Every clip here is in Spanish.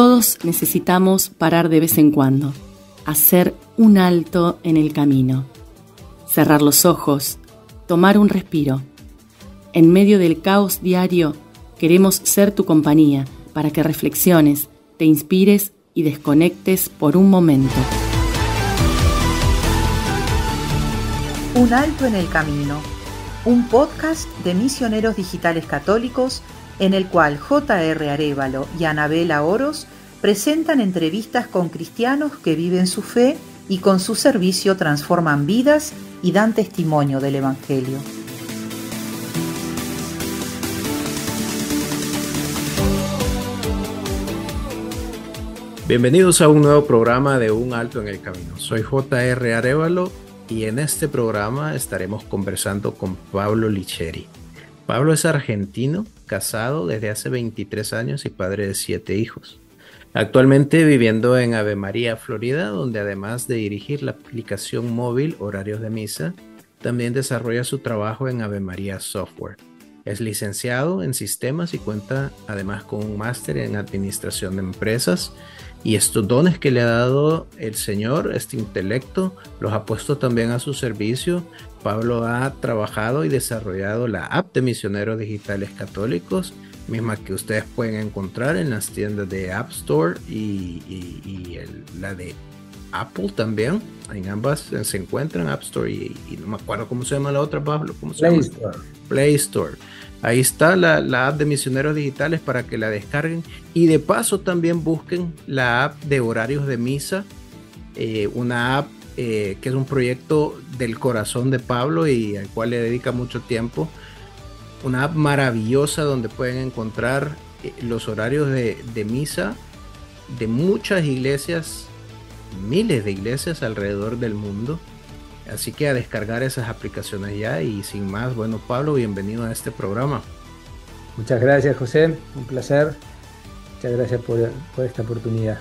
Todos necesitamos parar de vez en cuando, hacer un alto en el camino, cerrar los ojos, tomar un respiro. En medio del caos diario, queremos ser tu compañía para que reflexiones, te inspires y desconectes por un momento. Un alto en el camino, un podcast de misioneros digitales católicos en el cual J.R. Arevalo y Anabela Oros presentan entrevistas con cristianos que viven su fe y con su servicio transforman vidas y dan testimonio del Evangelio. Bienvenidos a un nuevo programa de Un Alto en el Camino. Soy J.R. Arevalo y en este programa estaremos conversando con Pablo Licheri. Pablo es argentino casado desde hace 23 años y padre de siete hijos. Actualmente viviendo en Ave María, Florida, donde además de dirigir la aplicación móvil Horarios de Misa, también desarrolla su trabajo en Ave María Software. Es licenciado en sistemas y cuenta además con un máster en administración de empresas. Y estos dones que le ha dado el Señor, este intelecto, los ha puesto también a su servicio Pablo ha trabajado y desarrollado la app de misioneros digitales católicos, misma que ustedes pueden encontrar en las tiendas de App Store y, la de Apple también. En ambas se encuentran App Store y, no me acuerdo cómo se llama la otra, Pablo. ¿cómo se Play llama? Store. Play Store. Ahí está la, app de Misioneros Digitales para que la descarguen. Y de paso también busquen la app de horarios de misa. Eh, una app eh, que es un proyecto del corazón de Pablo y al cual le dedica mucho tiempo. Una app maravillosa donde pueden encontrar eh, los horarios de, misa de muchas iglesias, miles de iglesias alrededor del mundo. Así que a descargar esas aplicaciones ya y sin más, bueno Pablo, bienvenido a este programa. Muchas gracias José, un placer. Muchas gracias por esta oportunidad.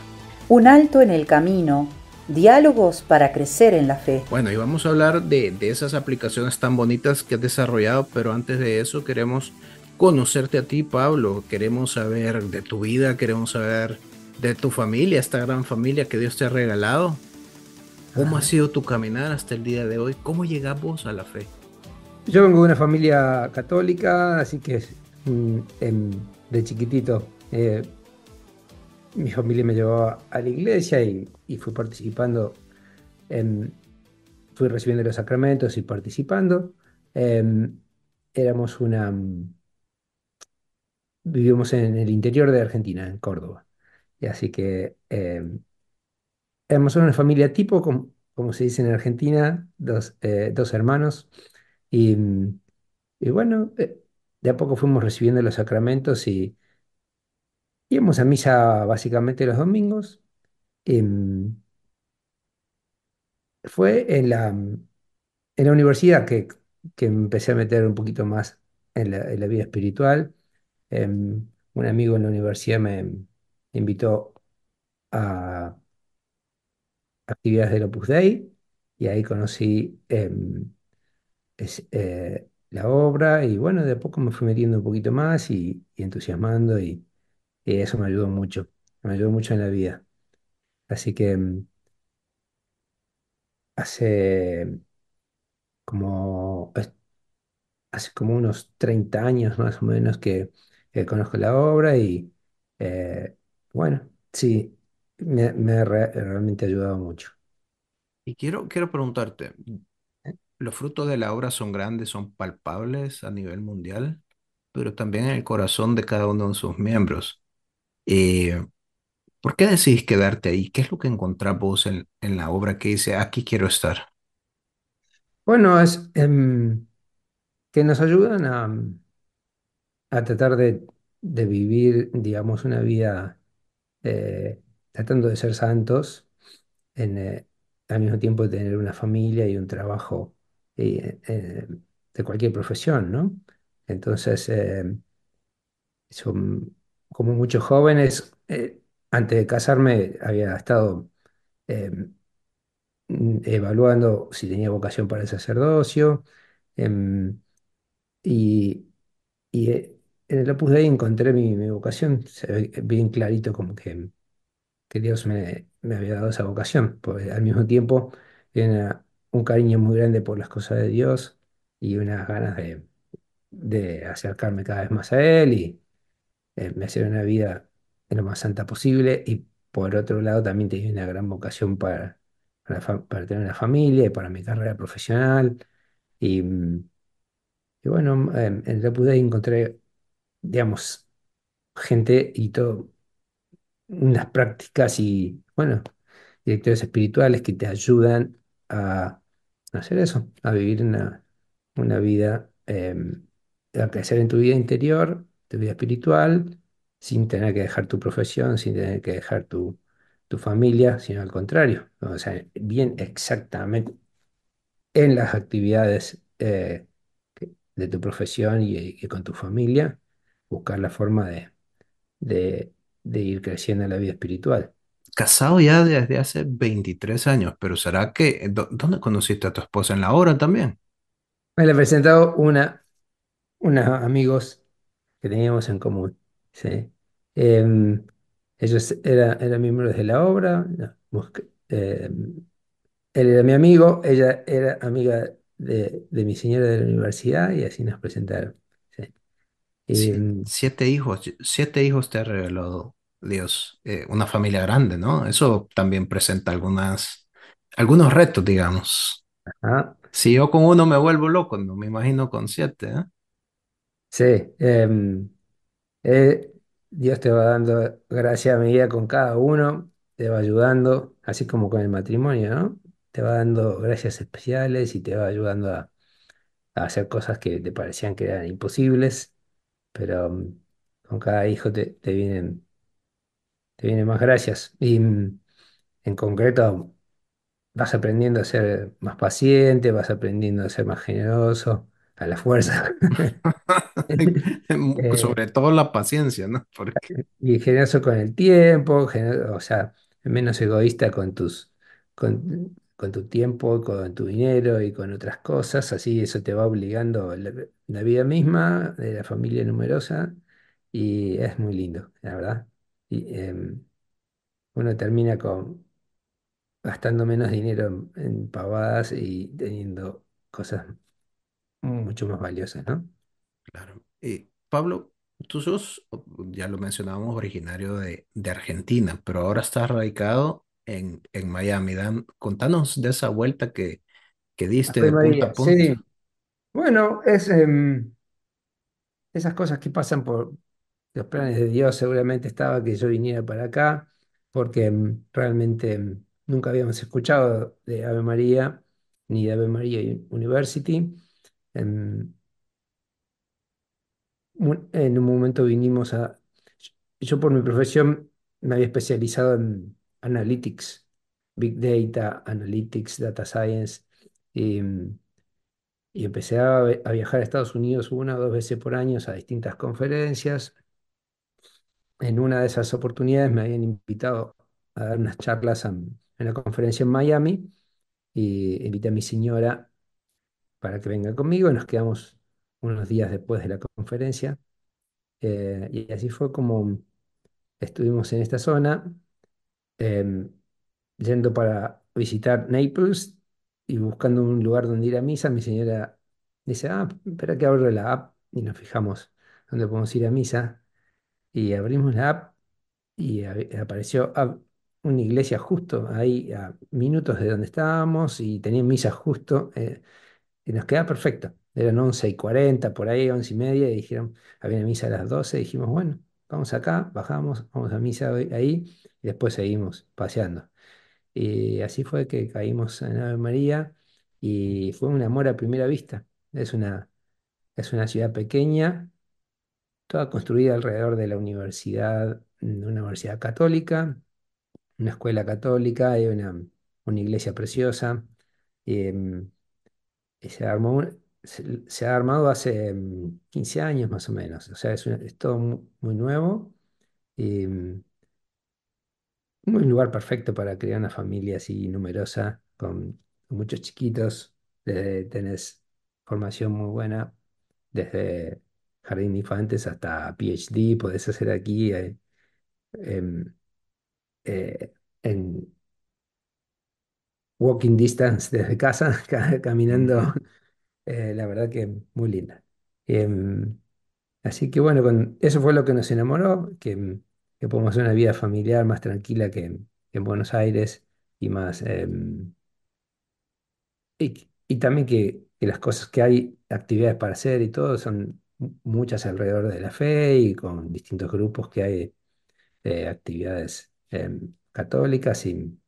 Un alto en el camino diálogos para crecer en la fe. Bueno, y vamos a hablar de, de, esas aplicaciones tan bonitas que has desarrollado, pero antes de eso queremos conocerte a ti, Pablo. Queremos saber de tu vida, queremos saber de tu familia, esta gran familia que Dios te ha regalado. ¿Cómo ha sido tu caminar hasta el día de hoy? ¿Cómo llegamos a la fe? Yo vengo de una familia católica, así que mm, em, de chiquitito eh, mi familia me llevó a la iglesia y, fui participando, en, fui recibiendo los sacramentos y participando. Em, éramos una... Vivimos en el interior de Argentina, en Córdoba. Y así que em, éramos una familia tipo, como, se dice en Argentina, dos, eh, hermanos. y bueno, eh, de a poco fuimos recibiendo los sacramentos y Íbamos a misa básicamente los domingos. Em, fue en la, en universidad que, que empecé a meter un poquito más en la, vida espiritual. Em, un amigo en la universidad me invitó a actividades del Opus Dei y ahí conocí em, eh, la obra y bueno, de a poco me fui metiendo un poquito más y, y entusiasmando y, y eso me ayudó mucho, me ayudó mucho en la vida. Así que mm, hace como, hace como unos 30 años más o menos que, conozco la obra y eh, bueno, sí, me, ha realmente ayudado mucho. Y quiero, quiero preguntarte, ¿Eh? los frutos de la obra son grandes, son palpables a nivel mundial, pero también en el corazón de cada uno de sus miembros. Eh, ¿Por qué decidís quedarte ahí? ¿Qué es lo que encontrás vos en, la obra que dice, ah, aquí quiero estar? Bueno, es em, que nos ayudan a, a tratar de, vivir, digamos, una vida eh, tratando de ser santos, en, eh, al mismo tiempo de tener una familia y un trabajo de cualquier profesión, ¿no? Entonces, son como muchos jóvenes, eh, antes de casarme había estado em, evaluando si tenía vocación para el sacerdocio. Em, y, eh, en el Opus Dei encontré mi, vocación, se ve bien clarito como que, Dios me, había dado esa vocación. Pues al mismo tiempo tenía un cariño muy grande por las cosas de Dios y unas ganas de, de acercarme cada vez más a Él y eh, me hacer una vida lo más santa posible y por otro lado también tenía una gran vocación para, para, tener una familia y para mi carrera profesional. Y, bueno, em, en en pude encontré, digamos, gente y todo, unas prácticas y, bueno, directores espirituales que te ayudan a hacer eso, a vivir una, una vida, em, a crecer en tu vida interior tu vida espiritual, sin tener que dejar tu profesión, sin tener que dejar tu, tu familia, sino al contrario. O sea, bien exactamente en las actividades eh, de tu profesión y, con tu familia, buscar la forma de, de, ir creciendo en la vida espiritual casado ya desde hace 23 años, pero ¿será que dónde conociste a tu esposa en la obra también? Me la presentado una unos amigos que teníamos en común. Sí. Em, ellos eran miembros de la obra, em, él era mi amigo, ella era amiga de, mi señora de la universidad y así nos presentaron. Sí. Em, siete hijos, siete hijos te reveló Dios. Eh, una familia grande, ¿no? Eso también presenta algunas, algunos retos, digamos. Si yo con uno me vuelvo loco, no me imagino con siete, ¿eh? Sí, em, eh, Dios te va dando Gracias a medida con cada uno, te va ayudando, así como con el matrimonio, ¿no? Te va dando gracias especiales y te va ayudando a, hacer cosas que te parecían que eran imposibles, pero em, con cada hijo te, vienen, te vienen más gracias. Y em, en concreto vas aprendiendo a ser más paciente, vas aprendiendo a ser más generoso a la fuerza. Eh, Sobre todo la paciencia, ¿no? Porque... Y generoso con el tiempo, o sea, menos egoísta con tus, con, tu tiempo, con tu dinero y con otras cosas. Así eso te va obligando la, vida misma, de la familia numerosa, y es muy lindo, la verdad. Y, em, uno termina con gastando menos dinero en pavadas y teniendo cosas Mm. mucho más valiosa, ¿no? Claro. Eh, Pablo, tú sos, ya lo mencionábamos, originario de, Argentina, pero ahora estás radicado en, en Miami. Dan, contanos de esa vuelta que, que diste de punta a punta. Bueno, es, em, esas cosas que pasan por los planes de Dios, seguramente estaba que yo viniera para acá, porque em, realmente em, nunca habíamos escuchado de Ave María ni de Ave María University en un momento vinimos a... Yo por mi profesión me había especializado en analytics, big data, analytics, data science, y, empecé a, viajar a Estados Unidos una o dos veces por año a distintas conferencias. En una de esas oportunidades me habían invitado a dar unas charlas en la conferencia en Miami y invité a mi señora para que venga conmigo y nos quedamos unos días después de la conferencia. Eh, y así fue como estuvimos en esta zona, em, yendo para visitar Naples y buscando un lugar donde ir a misa. Mi señora dice, ah, espera que abro la app y nos fijamos dónde podemos ir a misa. Y abrimos la app y apareció ah, una iglesia justo ahí a minutos de donde estábamos y tenía misa justo. Eh, y nos queda perfecta. Eran 11 y 40, por ahí, 11 y media, y dijeron, había misa a las 12, dijimos, bueno, vamos acá, bajamos, vamos a misa ahí, y después seguimos paseando. Y así fue que caímos en Ave María, y fue un amor a primera vista. Es una, es una ciudad pequeña, toda construida alrededor de la universidad, una universidad católica, una escuela católica, hay una, una iglesia preciosa. Em, se se, ha armado hace 15 mm, años más o menos. O sea, es, todo muy, nuevo y mm, un lugar perfecto para crear una familia así numerosa, con, muchos chiquitos. tenés formación muy buena, desde jardín de infantes hasta PhD, podés hacer aquí. Eh, em, eh, en, walking distance desde casa, caminando. Eh, la verdad que muy linda. Em, así que bueno, eso fue lo que nos enamoró, que, podemos hacer una vida familiar más tranquila que, en Buenos Aires y más... Em, y, también que, que, las cosas que hay, actividades para hacer y todo, son muchas alrededor de la fe y con distintos grupos que hay eh, actividades em, católicas y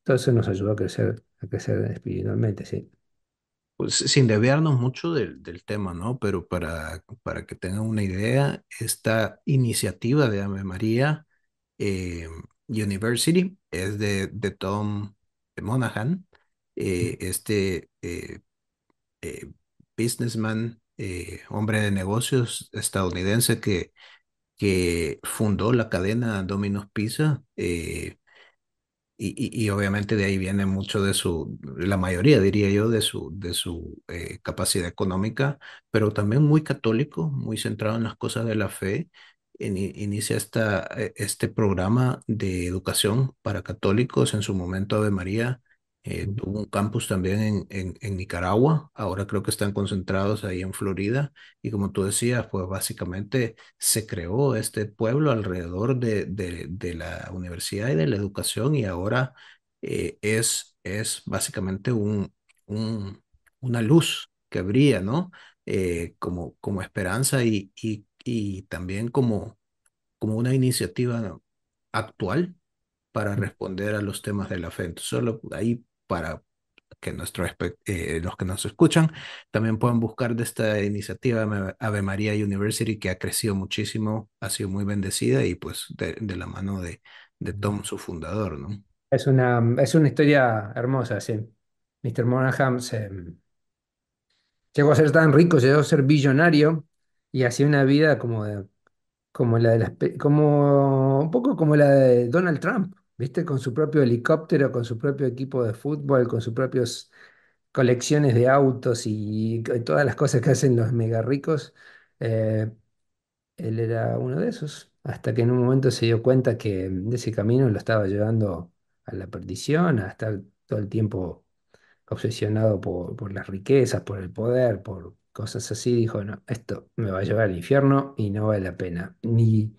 entonces nos ayuda a crecer, a crecer espiritualmente, sí. Pues sin deviarnos mucho del, tema, ¿no? Pero para, para que tengan una idea, esta iniciativa de Ave María em, University es de, de Tom Monaghan, eh, este eh, eh, businessman, hombre de negocios estadounidense que, que fundó la cadena Domino's Pizza. Y, obviamente de ahí viene mucho de su, la mayoría diría yo, de su, de su eh, capacidad económica, pero también muy católico, muy centrado en las cosas de la fe. inicia esta, e, este programa de educación para católicos en su momento Ave María, eh, tuvo un campus también en, en, en, Nicaragua, ahora creo que están concentrados ahí en Florida y como tú decías, pues básicamente se creó este pueblo alrededor de, de, de la universidad y de la educación y ahora eh, es, es básicamente un, un, una luz que brilla, ¿no? Eh, como, como esperanza y, y, y también como, como una iniciativa actual para responder a los temas de la fe. solo ahí para que nuestros eh, los que nos escuchan también puedan buscar de esta iniciativa Ave María University que ha crecido muchísimo, ha sido muy bendecida y pues de, la mano de, de, Tom, su fundador, ¿no? Es una, es una historia hermosa, sí. Mr. Monaghan llegó a ser tan rico, llegó a ser billonario y hacía una vida como de, como la de las, como un poco como la de Donald Trump. ¿viste? Con su propio helicóptero, con su propio equipo de fútbol, con sus propias colecciones de autos y, todas las cosas que hacen los mega ricos. Eh, él era uno de esos, hasta que en un momento se dio cuenta que de ese camino lo estaba llevando a la perdición, a estar todo el tiempo obsesionado por, las riquezas, por el poder, por cosas así. Dijo, no, esto me va a llevar al infierno y no vale la pena. Ni,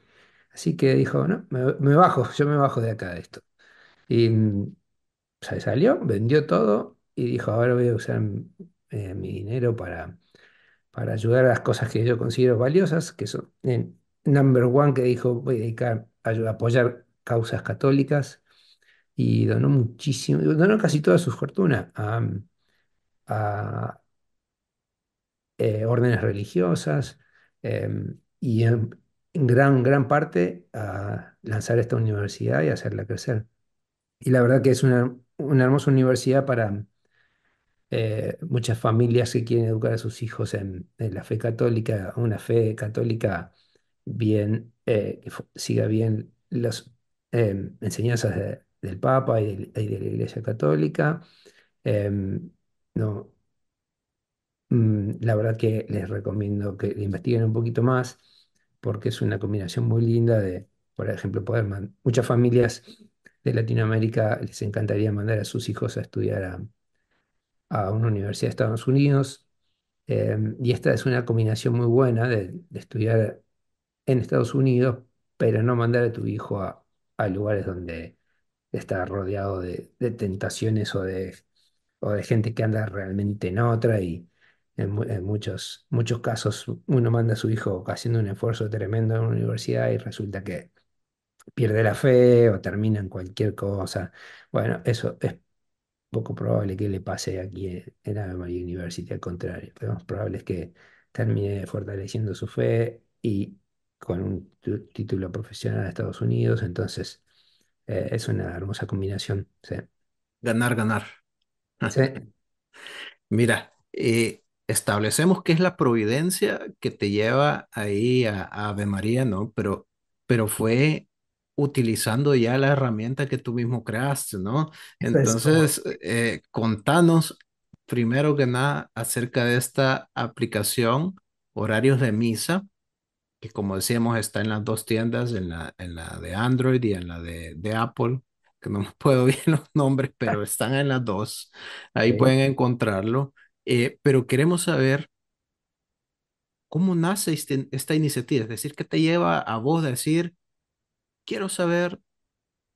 Así que dijo, no, me, bajo, yo me bajo de acá de esto. Y mm, salió, vendió todo y dijo, ahora voy a usar mm, eh, mi dinero para, para ayudar a las cosas que yo considero valiosas, que son, en eh, number one que dijo, voy a dedicar a, apoyar causas católicas y donó muchísimo, donó casi toda su fortuna a, mm, eh, órdenes religiosas y y, em, gran, gran parte a lanzar esta universidad y hacerla crecer. Y la verdad que es una, una hermosa universidad para eh, muchas familias que quieren educar a sus hijos en, la fe católica, una fe católica bien, eh, que siga bien las em, enseñanzas del Papa y de, la Iglesia Católica. Em, no, mm, la verdad que les recomiendo que investiguen un poquito más porque es una combinación muy linda de, por ejemplo, poder Muchas familias de Latinoamérica les encantaría mandar a sus hijos a estudiar a, una universidad de Estados Unidos. Em, y esta es una combinación muy buena de, estudiar en Estados Unidos, pero no mandar a tu hijo a, lugares donde está rodeado de, de tentaciones o de, o de gente que anda realmente en otra y, en, muchos, muchos casos uno manda a su hijo haciendo un esfuerzo tremendo en la universidad y resulta que pierde la fe o termina en cualquier cosa. Bueno, eso es poco probable que le pase aquí en, la University, al contrario. Lo más probable es que termine fortaleciendo su fe y con un título profesional de Estados Unidos. Entonces, eh, es una hermosa combinación. Ganar, ganar. Mira, eh, establecemos que es la providencia que te lleva ahí a, a, Ave María, ¿no? Pero, pero fue utilizando ya la herramienta que tú mismo creaste, ¿no? Entonces, eh, contanos primero que nada acerca de esta aplicación, horarios de misa, que como decíamos está en las dos tiendas, en la, en la de Android y en la de, de Apple, que no me puedo bien los nombres, pero están en las dos, ahí pueden encontrarlo. Eh, pero queremos saber cómo nace este, esta iniciativa, es decir, qué te lleva a vos decir, quiero saber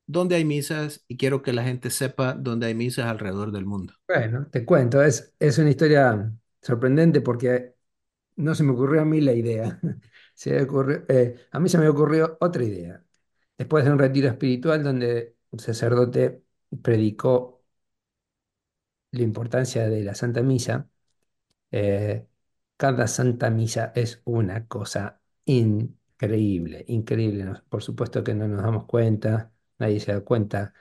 dónde hay misas y quiero que la gente sepa dónde hay misas alrededor del mundo. Bueno, te cuento, es, es una historia sorprendente porque no se me ocurrió a mí la idea, se ocurrió, eh, a mí se me ocurrió otra idea. Después de un retiro espiritual donde un sacerdote predicó la importancia de la Santa Misa, eh, cada Santa Misa es una cosa increíble, increíble. Por supuesto que no nos damos cuenta, nadie se da cuenta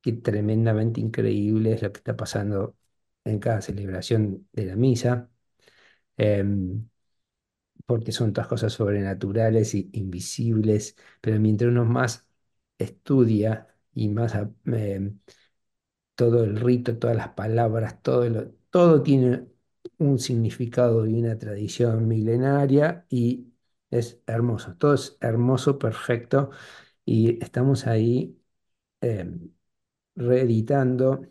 que tremendamente increíble es lo que está pasando en cada celebración de la misa, em, porque son otras cosas sobrenaturales e invisibles, pero mientras uno más estudia y más... Eh, todo el rito, todas las palabras, todo, todo tiene un significado y una tradición milenaria y es hermoso, todo es hermoso, perfecto y estamos ahí em, reeditando,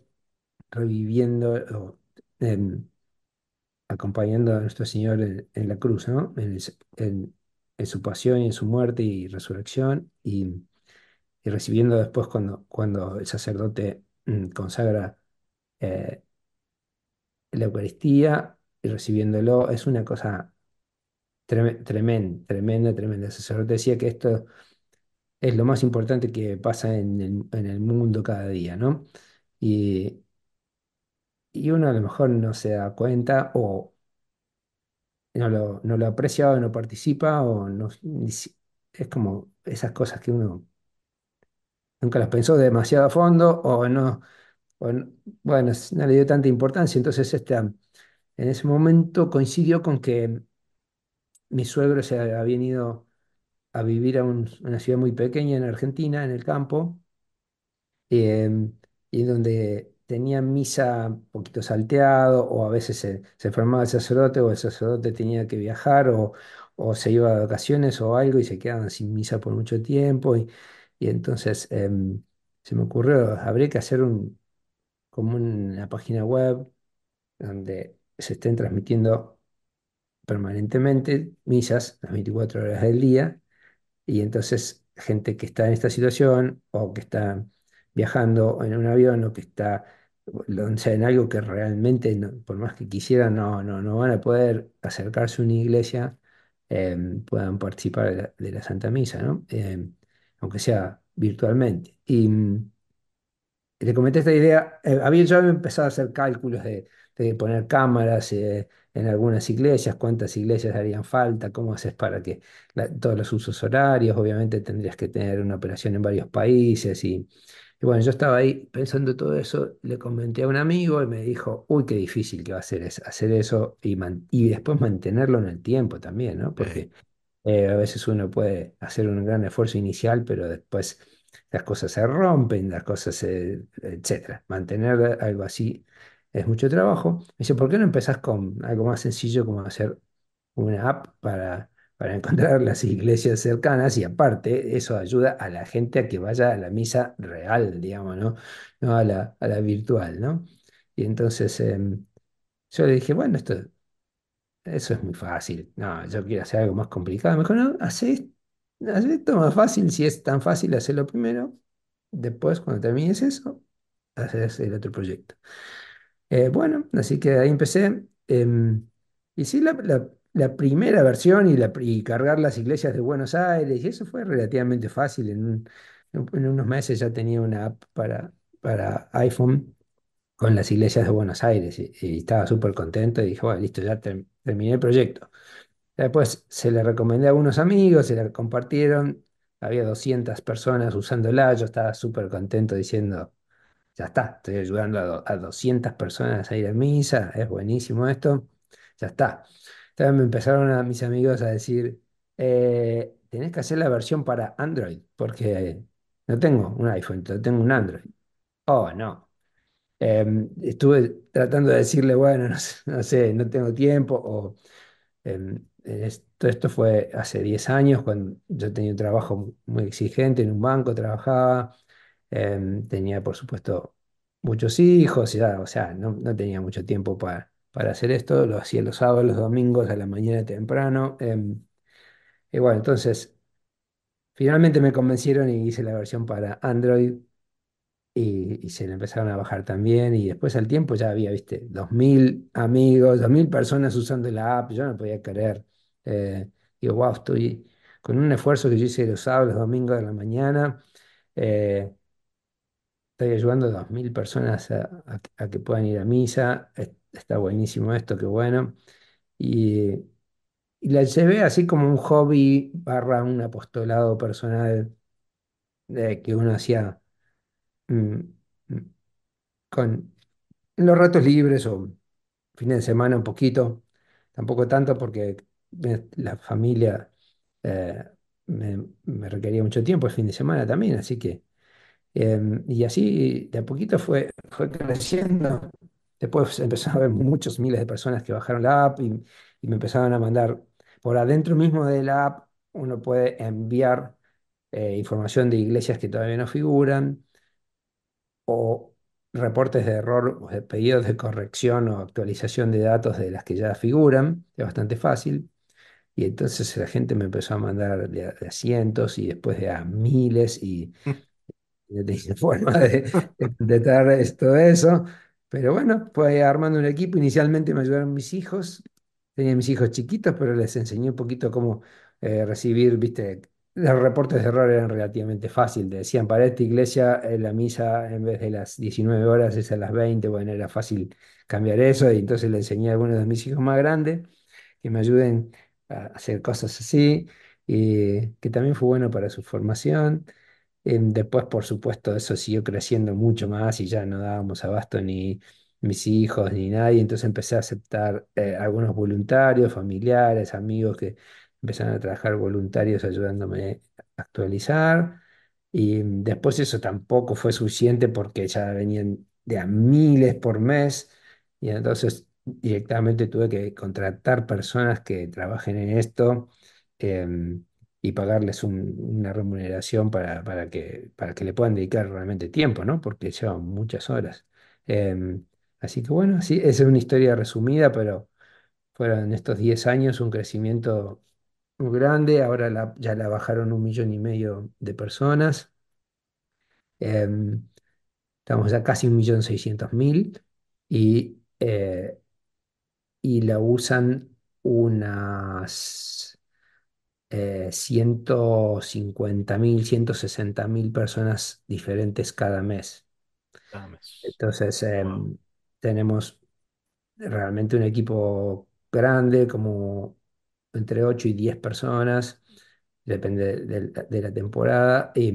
reviviendo, em, acompañando a nuestro Señor en, la cruz, en, su pasión y en su muerte y resurrección y, y recibiendo después cuando, cuando el sacerdote Mm, consagra eh, la Eucaristía y recibiéndolo. Es una cosa tremenda, tremenda, tremenda. El decía que esto es lo más importante que pasa en el, mundo cada día, ¿no? Y, uno a lo mejor no se da cuenta o no lo, no lo aprecia o no participa o no, es como esas cosas que uno nunca las pensó demasiado a fondo o no, bueno, no le dio tanta importancia. Entonces, este en ese momento coincidió con que mi suegro se había venido a vivir a una ciudad muy pequeña en Argentina, en el campo, em, y donde tenía misa un poquito salteado, o a veces se, formaba el sacerdote, o el sacerdote tenía que viajar, o, se iba a vacaciones o algo y se quedaban sin misa por mucho tiempo. Y, y entonces em, se me ocurrió, habría que hacer un, como una página web donde se estén transmitiendo permanentemente misas las 24 horas del día y entonces gente que está en esta situación o que está viajando en un avión o que está en algo que realmente por más que quisieran no, no, no van a poder acercarse a una iglesia em, puedan participar de la, Santa Misa ¿no? Em, aunque sea virtualmente. Y le mm, comenté esta idea, eh, yo había empezado a hacer cálculos de, poner cámaras eh, en algunas iglesias, cuántas iglesias harían falta, cómo haces para que todos los usos horarios, obviamente tendrías que tener una operación en varios países y, bueno, yo estaba ahí pensando todo eso, le comenté a un amigo y me dijo, uy, qué difícil que va a ser hacer eso y, y después mantenerlo en el tiempo también, ¿no? Porque eh, a veces uno puede hacer un gran esfuerzo inicial, pero después las cosas se rompen, las cosas, etcétera. Mantener algo así es mucho trabajo. Me dice, ¿por qué no empezás con algo más sencillo como hacer una app para, para encontrar las iglesias cercanas? Y aparte, eso ayuda a la gente a que vaya a la misa real, digamos, ¿no? a la, virtual, ¿no? Y entonces em, yo le dije, bueno, esto eso es muy fácil. No, yo quiero hacer algo más complicado. Mejor no, hace, esto más fácil. Si es tan fácil hacerlo primero, después cuando termines eso, haces el otro proyecto. Eh, bueno, así que ahí empecé. Eh, y sí, la, primera versión y, la, cargar las iglesias de Buenos Aires, y eso fue relativamente fácil. En, en unos meses ya tenía una app para, para iPhone con las iglesias de Buenos Aires y, estaba súper contento y dije, bueno, listo, ya terminé el proyecto. Después se le recomendé a unos amigos, se la compartieron, había 200 personas usándola, yo estaba súper contento diciendo, ya está, estoy ayudando a, 200 personas a ir a misa, es buenísimo esto, ya está. Entonces me empezaron a, mis amigos a decir, eh, tenés que hacer la versión para Android, porque no tengo un iPhone, tengo un Android. Oh, no, Em, estuve tratando de decirle, bueno, no, sé, no, tengo tiempo, o em, esto, fue hace 10 años cuando yo tenía un trabajo muy exigente, en un banco trabajaba, em, tenía por supuesto muchos hijos, y o sea, no, tenía mucho tiempo para, para hacer esto, lo hacía los sábados, los domingos, a la mañana temprano. y bueno, entonces, finalmente me convencieron y hice la versión para Android y, se le empezaron a bajar también. Y después al tiempo ya había, viste, 2.000 amigos, 2.000 personas usando la app. Yo no podía creer. Eh, digo, wow, estoy con un esfuerzo que yo hice los sábados, los domingos de la mañana. Eh, estoy ayudando a 2.000 personas a, que puedan ir a misa. Está buenísimo esto, qué bueno. Y, y la llevé así como un hobby barra un apostolado personal de eh, que uno hacía Mm, mm. con los ratos libres o fines de semana un poquito, tampoco tanto porque la familia eh, me, requería mucho tiempo el fin de semana también, así que, em, y así de a poquito fue, creciendo. Después empezaron a haber muchos miles de personas que bajaron la app y, me empezaron a mandar por adentro mismo de la app uno puede enviar eh, información de iglesias que todavía no figuran, o reportes de error o pedidos de corrección o actualización de datos de las que ya figuran, es bastante fácil. Y entonces la gente me empezó a mandar de cientos y después de a miles y no tenía forma de, completar todo eso. Pero bueno, fue armando un equipo. Inicialmente me ayudaron mis hijos. Tenía mis hijos chiquitos, pero les enseñé un poquito cómo eh, recibir, viste, los reportes de error eran relativamente fáciles. decían, para esta iglesia eh, la misa en vez de las 19 horas es a las 20. Bueno, era fácil cambiar eso y entonces le enseñé a algunos de mis hijos más grandes que me ayuden a hacer cosas así, y que también fue bueno para su formación. Em, después, por supuesto, eso siguió creciendo mucho más y ya no dábamos abasto ni mis hijos ni nadie. Entonces empecé a aceptar eh, algunos voluntarios, familiares, amigos que empezaron a trabajar voluntarios ayudándome a actualizar. Y después eso tampoco fue suficiente porque ya venían de a miles por mes. Y entonces directamente tuve que contratar personas que trabajen en esto em, y pagarles una remuneración para, para, que, para que le puedan dedicar realmente tiempo, ¿no? Porque llevan muchas horas. Em, así que bueno, sí, esa es una historia resumida, pero fueron estos 10 años un crecimiento grande, ahora ya la bajaron un millón y medio de personas. Em, estamos ya casi un millón seiscientos mil y, eh, y la usan unas eh, ciento 150 mil, sesenta mil personas diferentes cada mes. Entonces, em, tenemos realmente un equipo grande como entre 8 y 10 personas, depende de, la temporada, y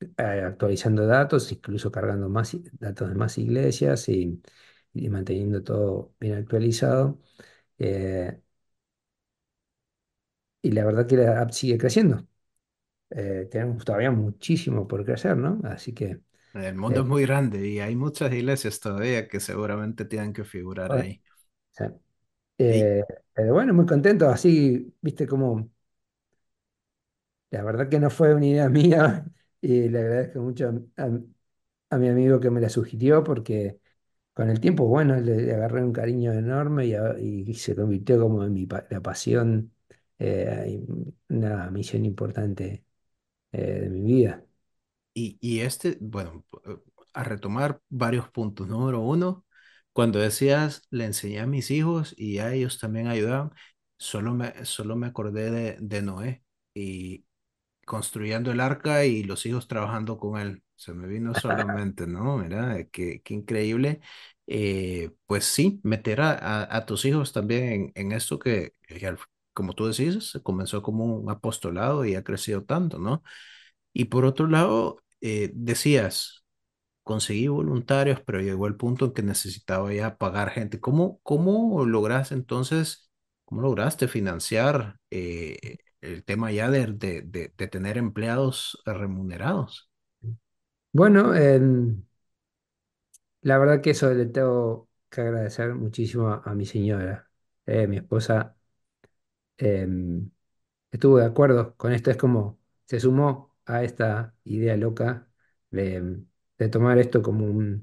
eh, actualizando datos, incluso cargando más, datos de más iglesias y, manteniendo todo bien actualizado. Eh, y la verdad que la app sigue creciendo. Eh, tenemos todavía muchísimo por crecer, ¿no? Así que... El mundo es muy grande y hay muchas iglesias todavía que seguramente tienen que figurar ahí. Sí. Pero bueno, muy contento, así, viste, como la verdad que no fue una idea mía y le agradezco mucho a, mi amigo que me la sugirió porque con el tiempo, bueno, le, agarré un cariño enorme y, se convirtió como en mi la pasión, eh, una misión importante eh, de mi vida. Y, y este, bueno, eh, a retomar varios puntos. Número uno. Cuando decías, le enseñé a mis hijos y a ellos también ayudaban, solo me, solo me acordé de, Noé y construyendo el arca y los hijos trabajando con él. Se me vino solamente, ¿no? Mira, qué, qué increíble. Eh, pues sí, meter a, a, tus hijos también en, esto que, como tú decís, comenzó como un apostolado y ha crecido tanto, ¿no? Y por otro lado, eh, decías, conseguí voluntarios, pero llegó el punto en que necesitaba ya pagar gente. ¿Cómo, cómo lograste entonces, cómo lograste financiar eh, el tema ya de, tener empleados remunerados? Bueno, la verdad que eso le tengo que agradecer muchísimo a, mi señora, eh, mi esposa. Em, estuvo de acuerdo con esto, es como se sumó a esta idea loca de em, de tomar esto como,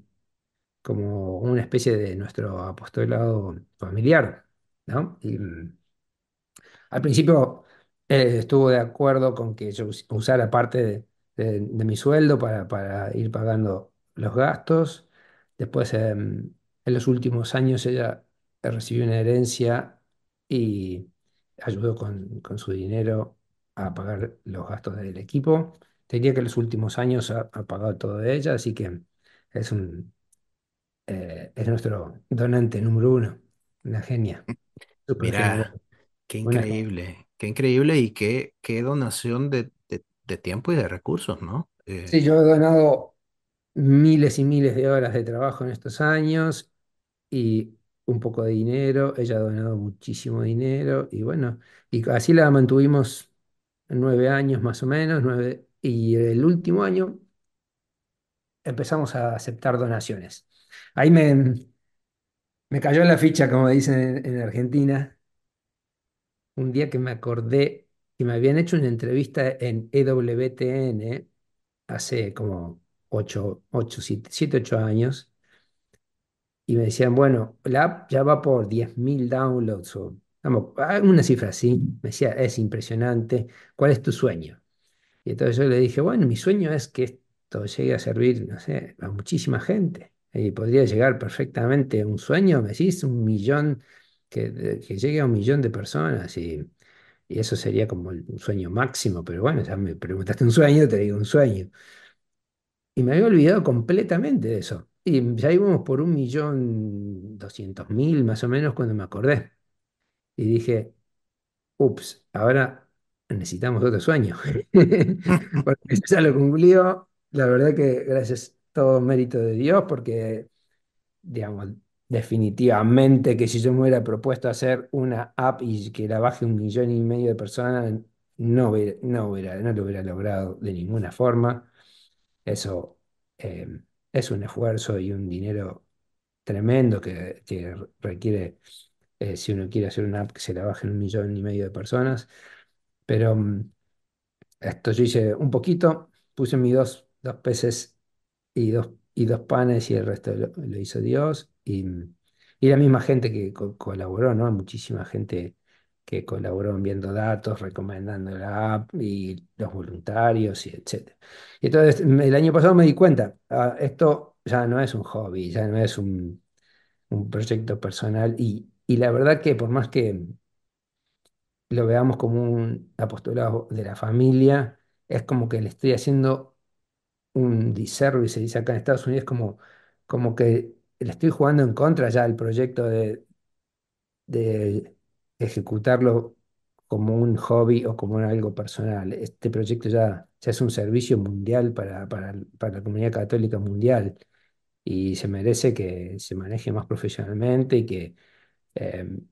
como una especie de nuestro apostolado familiar, mm, al principio eh, estuvo de acuerdo con que yo usara parte de, mi sueldo para, ir pagando los gastos. Después, em, en los últimos años, ella recibió una herencia y ayudó con, con su dinero a pagar los gastos del equipo. Tenía que los últimos años ha, pagado todo ella, así que es un eh, es nuestro donante número uno, una genia. Mira, qué increíble, qué increíble y qué, qué donación de, tiempo y de recursos, ¿no? Eh, sí, yo he donado miles y miles de horas de trabajo en estos años y un poco de dinero, ella ha donado muchísimo dinero y bueno, y así la mantuvimos nueve años más o menos, nueve, y el último año empezamos a aceptar donaciones. Ahí me, me cayó la ficha, como dicen en, Argentina, un día que me acordé que me habían hecho una entrevista en EWTN ¿eh? hace como 8, 8 7, 8 años. Y me decían, bueno, la app ya va por 10.000 downloads o ah, una cifra así. Me decía, es impresionante. ¿Cuál es tu sueño? Y entonces yo le dije, bueno, mi sueño es que esto llegue a servir, no sé, a muchísima gente. Y podría llegar perfectamente un sueño, me decís, un millón, que, llegue a un millón de personas. Y, y, eso sería como un sueño máximo, pero bueno, ya me preguntaste un sueño, te digo un sueño. Y me había olvidado completamente de eso. Y ya íbamos por un millón doscientos mil más o menos cuando me acordé. Y dije, ups, ahora necesitamos otro sueño. porque ya lo cumplió, la verdad que gracias todo mérito de Dios, porque, digamos, definitivamente que si yo me hubiera propuesto hacer una app y que la baje un millón y medio de personas, no, no, hubiera, no lo hubiera logrado de ninguna forma. Eso em, es un esfuerzo y un dinero tremendo que, requiere, eh, si uno quiere hacer una app que se la baje un millón y medio de personas. Pero mm, esto yo hice un poquito, puse mis dos, dos peces y dos, y dos panes y el resto lo, hizo Dios. Mm, y, la misma gente que colaboró, ¿no? Muchísima gente que colaboró enviando datos, recomendando la app y los voluntarios y etc. Y entonces mm, el año pasado me di cuenta, ah, esto ya no es un hobby, ya no es un, proyecto personal y, la verdad que por más que lo veamos como un apostolado de la familia, es como que le estoy haciendo un y se dice acá en Estados Unidos, como, como que le estoy jugando en contra ya el proyecto de, de ejecutarlo como un hobby o como algo personal. Este proyecto ya, ya es un servicio mundial para, para, la comunidad católica mundial y se merece que se maneje más profesionalmente y que em,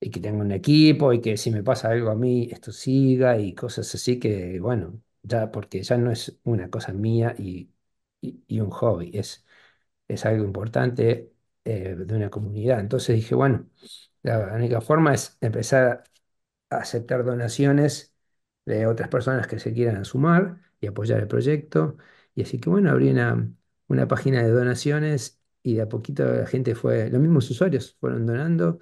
y que tenga un equipo y que si me pasa algo a mí, esto siga y cosas así que, bueno, ya porque ya no es una cosa mía y, y, un hobby, es, es algo importante eh, de una comunidad. Entonces dije, bueno, la única forma es empezar a aceptar donaciones de otras personas que se quieran sumar y apoyar el proyecto. Y así que bueno, abrí una, una página de donaciones y de a poquito la gente fue, los mismos usuarios fueron donando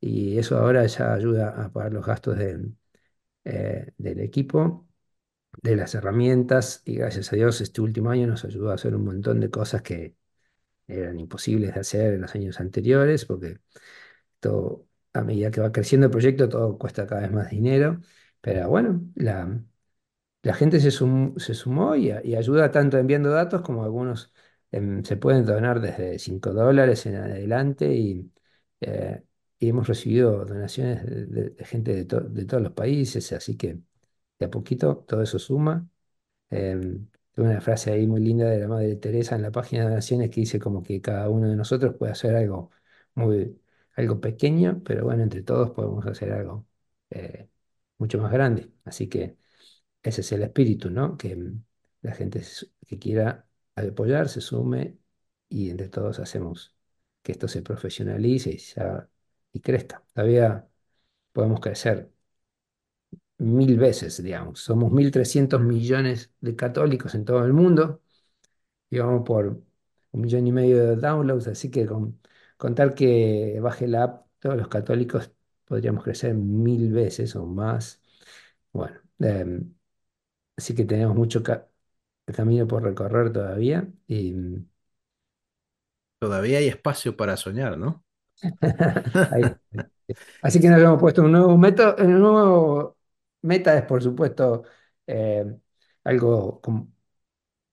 y eso ahora ya ayuda a pagar los gastos eh, del equipo, de las herramientas, y gracias a Dios este último año nos ayudó a hacer un montón de cosas que eran imposibles de hacer en los años anteriores, porque todo, a medida que va creciendo el proyecto, todo cuesta cada vez más dinero, pero bueno, la, la gente se, sumó y, ayuda tanto enviando datos como algunos em, se pueden donar desde 5 dólares en adelante y... Eh, y hemos recibido donaciones de, gente de, todos los países, así que de a poquito todo eso suma. Em, tengo una frase ahí muy linda de la Madre Teresa en la página de donaciones que dice como que cada uno de nosotros puede hacer algo muy, algo pequeño, pero bueno, entre todos podemos hacer algo eh, mucho más grande. Así que ese es el espíritu, ¿no? Que la gente que quiera apoyar se sume y entre todos hacemos que esto se profesionalice y sea y crezca. Todavía podemos crecer mil veces, digamos. Somos 1.300 millones de católicos en todo el mundo y vamos por un millón y medio de downloads, así que con, con tal que baje la app, todos los católicos podríamos crecer mil veces o más. Bueno, em, así que tenemos mucho camino por recorrer todavía y... Todavía hay espacio para soñar, ¿no? Así que nos hemos puesto un nuevo meta, un nuevo meta es por supuesto eh, algo como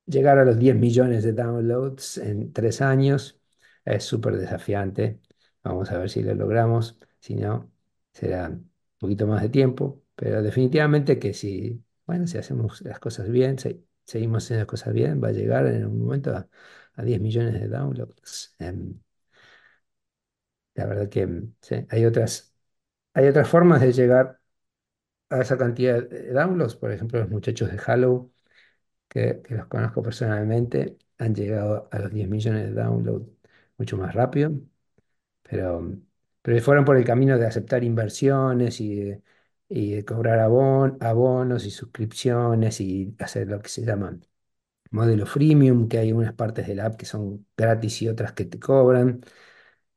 llegar a los 10 millones de downloads en tres años. Es súper desafiante. Vamos a ver si lo logramos. Si no, será un poquito más de tiempo. Pero definitivamente que si, bueno, si hacemos las cosas bien, si seguimos haciendo las cosas bien, va a llegar en un momento a, 10 millones de downloads. La verdad que mm, hay otras, hay otras formas de llegar a esa cantidad de downloads. Por ejemplo, los muchachos de Halo, que, los conozco personalmente, han llegado a los 10 millones de downloads mucho más rápido, mm, pero, fueron por el camino de aceptar inversiones y cobrar abonos y suscripciones y hacer lo que se llama modelo freemium, que hay unas partes de la app que son gratis y otras que te cobran.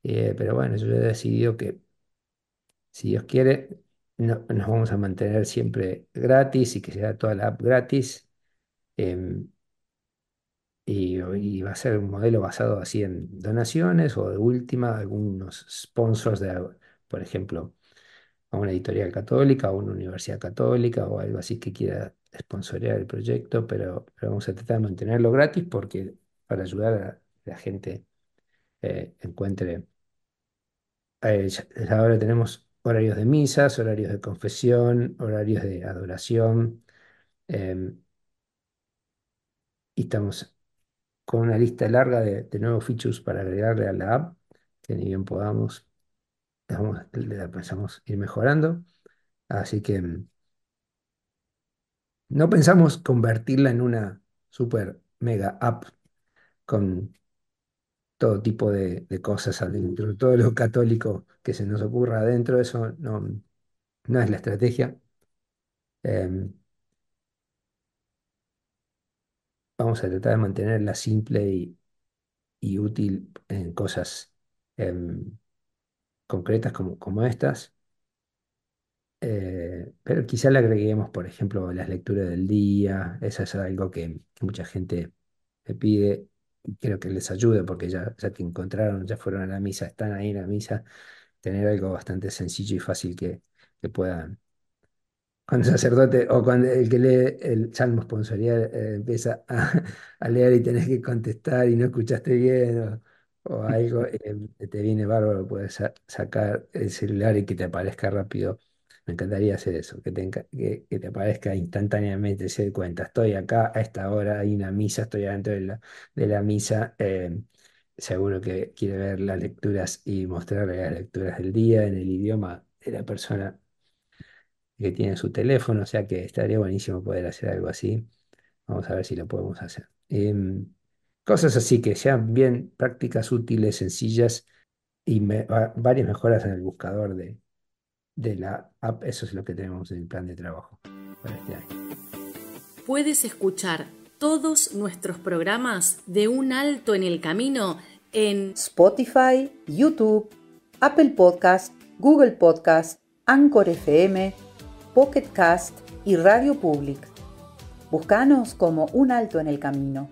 Eh, pero bueno, yo he decidido que si Dios quiere, nos vamos a mantener siempre gratis y que sea toda la app gratis. Em, y, va a ser un modelo basado así en donaciones o de última algunos sponsors de, por ejemplo, a una editorial católica, a una universidad católica o algo así que quiera sponsorear el proyecto, pero, vamos a tratar de mantenerlo gratis porque para ayudar a la gente eh, encuentre eh, ahora tenemos horarios de misas, horarios de confesión, horarios de adoración, em, y estamos con una lista larga de, nuevos features para agregarle a la app, que ni bien podamos, pensamos ir mejorando. Así que em, no pensamos convertirla en una super mega app con todo tipo de, cosas adentro, todo lo católico que se nos ocurra adentro, eso no, no es la estrategia. Em, vamos a tratar de mantenerla simple y, útil en cosas em, concretas como, como estas. Eh, pero quizá le agreguemos, por ejemplo, las lecturas del día. Eso es algo que mucha gente pide creo que les ayude porque ya, ya te encontraron, ya fueron a la misa, están ahí en la misa, tener algo bastante sencillo y fácil que, puedan. Cuando el sacerdote o cuando el que lee el salmo Sponsorial eh, empieza a, leer y tenés que contestar y no escuchaste bien o, algo, eh, te viene bárbaro puedes sacar el celular y que te aparezca rápido me encantaría hacer eso, que te, que, te aparezca instantáneamente se dé cuenta. Estoy acá a esta hora, hay una misa, estoy adentro de la, de la misa. Em, seguro que quiere ver las lecturas y mostrarle las lecturas del día en el idioma de la persona que tiene su teléfono. O sea que estaría buenísimo poder hacer algo así. Vamos a ver si lo podemos hacer. Em, cosas así que sean bien prácticas, útiles, sencillas y varias mejoras en el buscador de, de la app. Eso es lo que tenemos en el plan de trabajo este Puedes escuchar todos nuestros programas de Un Alto en el Camino en Spotify, YouTube, Apple Podcast, Google Podcast, Anchor FM, Pocket Cast y Radio Public. Búscanos como Un Alto en el Camino.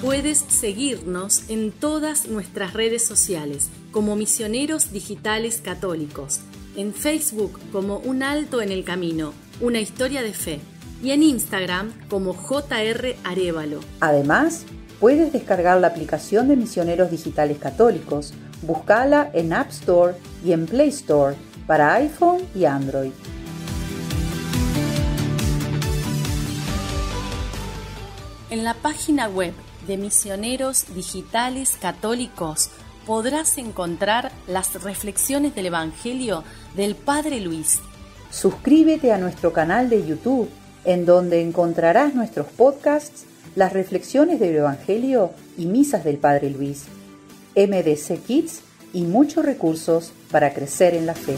Puedes seguirnos en todas nuestras redes sociales como Misioneros Digitales Católicos, en Facebook como Un Alto en el Camino, una historia de fe, y en Instagram como JR Arevalo. Además, puedes descargar la aplicación de Misioneros Digitales Católicos, Búscala en App Store y en Play Store para iPhone y Android. En la página web de Misioneros Digitales Católicos, podrás encontrar las reflexiones del Evangelio del Padre Luis. Suscríbete a nuestro canal de YouTube, en donde encontrarás nuestros podcasts, las reflexiones del Evangelio y misas del Padre Luis, MDC Kids y muchos recursos para crecer en la fe.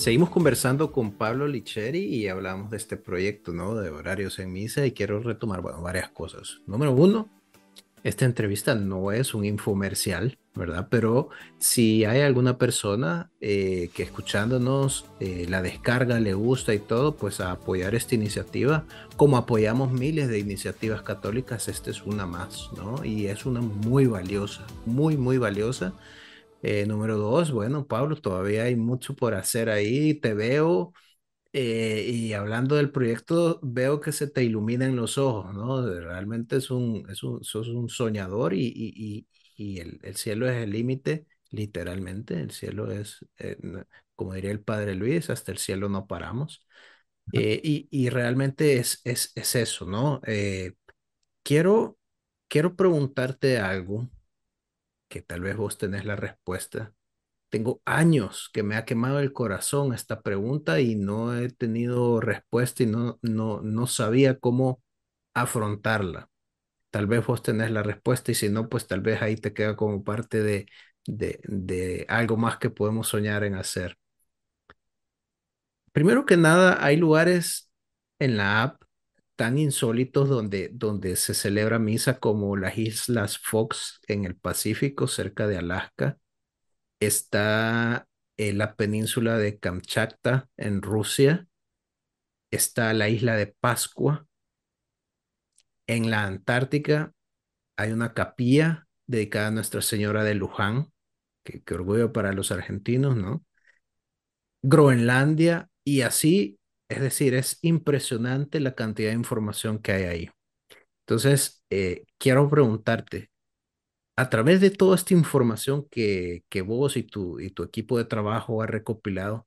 Seguimos conversando con Pablo Licheri y hablamos de este proyecto ¿no? de horarios en misa y quiero retomar varias cosas. Número uno, esta entrevista no es un infomercial, ¿verdad? Pero si hay alguna persona eh, que escuchándonos eh, la descarga, le gusta y todo, pues a apoyar esta iniciativa, como apoyamos miles de iniciativas católicas, esta es una más, ¿no? Y es una muy valiosa, muy, muy valiosa eh, número dos, bueno, Pablo, todavía hay mucho por hacer ahí, te veo. Eh, y hablando del proyecto, veo que se te iluminan los ojos, ¿no? Realmente es un, es un, sos un soñador y, y, y, y el, el, cielo es el límite, literalmente. El cielo es, eh, como diría el padre Luis, hasta el cielo no paramos. y, realmente es, es, es eso, ¿no? quiero, quiero preguntarte algo que tal vez vos tenés la respuesta. Tengo años que me ha quemado el corazón esta pregunta y no he tenido respuesta y no, no, no sabía cómo afrontarla. Tal vez vos tenés la respuesta y si no, pues tal vez ahí te queda como parte de, de, de algo más que podemos soñar en hacer. Primero que nada, hay lugares en la app tan insólitos donde, donde se celebra misa como las Islas Fox en el Pacífico, cerca de Alaska. Está la península de Kamchatka en Rusia. Está la isla de Pascua. En la Antártica hay una capilla dedicada a Nuestra Señora de Luján. que qué orgullo para los argentinos, ¿no? Groenlandia y así es decir, es impresionante la cantidad de información que hay ahí. Entonces, eh, quiero preguntarte, a través de toda esta información que, que vos y tu, y tu equipo de trabajo ha recopilado,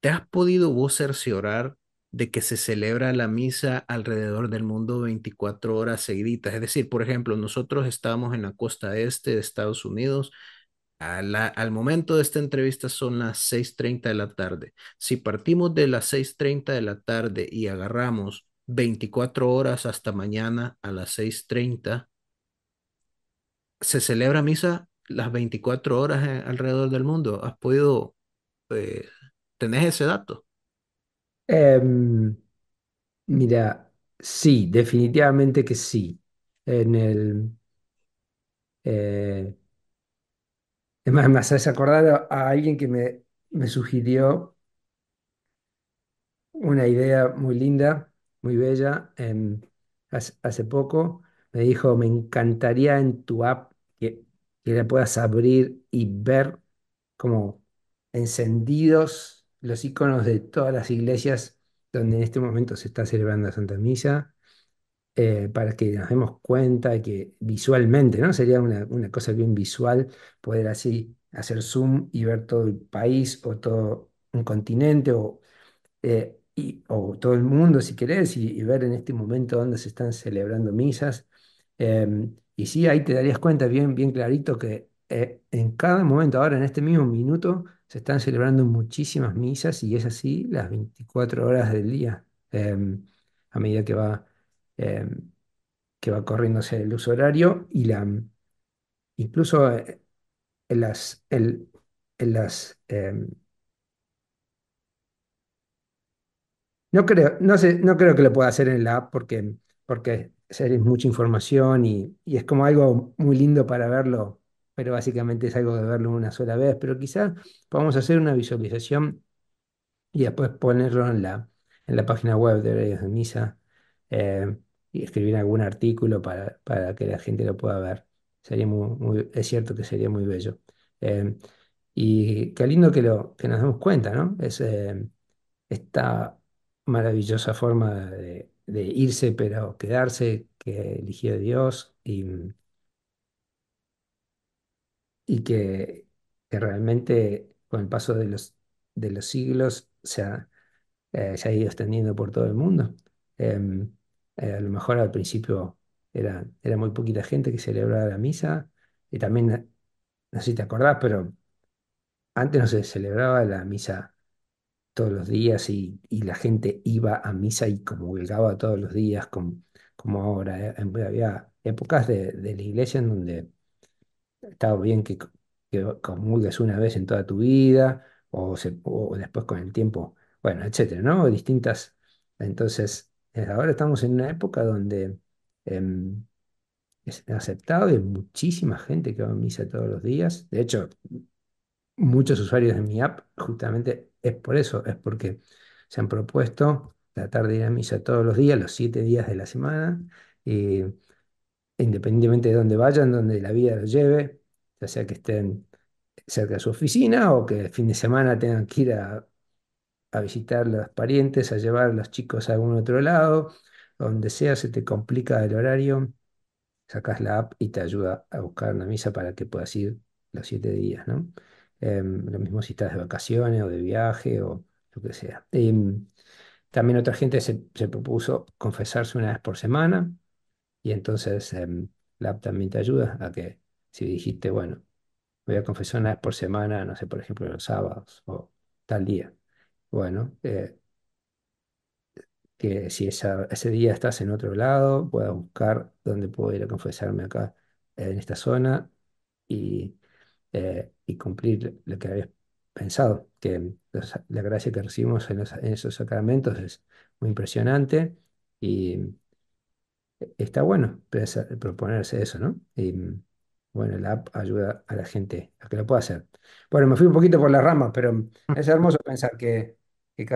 ¿te has podido vos cerciorar de que se celebra la misa alrededor del mundo 24 horas seguidas? Es decir, por ejemplo, nosotros estábamos en la costa este de Estados Unidos al momento de esta entrevista son las 6.30 de la tarde. Si partimos de las 6.30 de la tarde y agarramos 24 horas hasta mañana a las 6.30, se celebra misa las 24 horas eh, alrededor del mundo. ¿Has podido, eh, tenés ese dato? Em, mira, sí, definitivamente que sí. En el... Eh, es más, has acordado a alguien que me, me sugirió una idea muy linda, muy bella, em, hace, poco. Me dijo, me encantaría en tu app que, la puedas abrir y ver como encendidos los iconos de todas las iglesias donde en este momento se está celebrando Santa Misa eh, para que nos demos cuenta que visualmente, ¿no? Sería una, cosa bien visual poder así hacer zoom y ver todo el país o todo un continente o, eh, o todo el mundo, si querés, y, ver en este momento dónde se están celebrando misas. Em, y sí, ahí te darías cuenta bien, bien clarito que eh, en cada momento, ahora en este mismo minuto, se están celebrando muchísimas misas y es así las 24 horas del día em, a medida que va eh, que va corriéndose el uso horario y la, incluso eh, en las, las em, no creo, no sé, no creo que lo pueda hacer en la app porque, porque es mucha información y, es como algo muy lindo para verlo, pero básicamente es algo de verlo una sola vez, pero quizás podamos hacer una visualización y después ponerlo en la, en la página web de Reyes de Misa eh, y escribir algún artículo para, que la gente lo pueda ver. Sería muy, es cierto que sería muy bello. Em, y qué lindo que, lo, que nos damos cuenta, ¿no? Es em, esta maravillosa forma de, irse, pero quedarse, que eligió Dios y, y que, realmente con el paso de los, de los siglos se ha, eh, se ha ido extendiendo por todo el mundo. Em, eh, a lo mejor al principio era, era muy poquita gente que celebraba la misa, y también, eh, no sé si te acordás, pero antes no se celebraba la misa todos los días y, la gente iba a misa y comulgaba todos los días, como ahora. Eh, había épocas de, de, la iglesia en donde estaba bien que, que comulgues una vez en toda tu vida, o, o después con el tiempo, bueno, etcétera, ¿no? Distintas. Entonces, ahora estamos en una época donde em, es aceptado y hay muchísima gente que va a misa todos los días. De hecho, muchos usuarios de mi app justamente es por eso, es porque se han propuesto tratar de ir a misa todos los días, los siete días de la semana, y, independientemente de dónde vayan, donde la vida los lleve, ya sea que estén cerca de su oficina o que el fin de semana tengan que ir a a visitar a los parientes, a llevar a los chicos a algún otro lado, donde sea, se te complica el horario, sacas la app y te ayuda a buscar una misa para que puedas ir los siete días, ¿no? Em, lo mismo si estás de vacaciones o de viaje o lo que sea. Em, también otra gente se, propuso confesarse una vez por semana y entonces em, la app también te ayuda a que si dijiste, bueno, voy a confesar una vez por semana, no sé, por ejemplo, los sábados o tal día, bueno, eh, que si ese día estás en otro lado, pueda buscar dónde puedo ir a confesarme acá en esta zona y, eh, cumplir lo que habías pensado, que la gracia que recibimos en, esos sacramentos es muy impresionante y e, está bueno proponerse eso, ¿no? Y bueno, la app ayuda a la gente a que lo pueda hacer. Bueno, me fui un poquito por las ramas, pero es hermoso pensar que que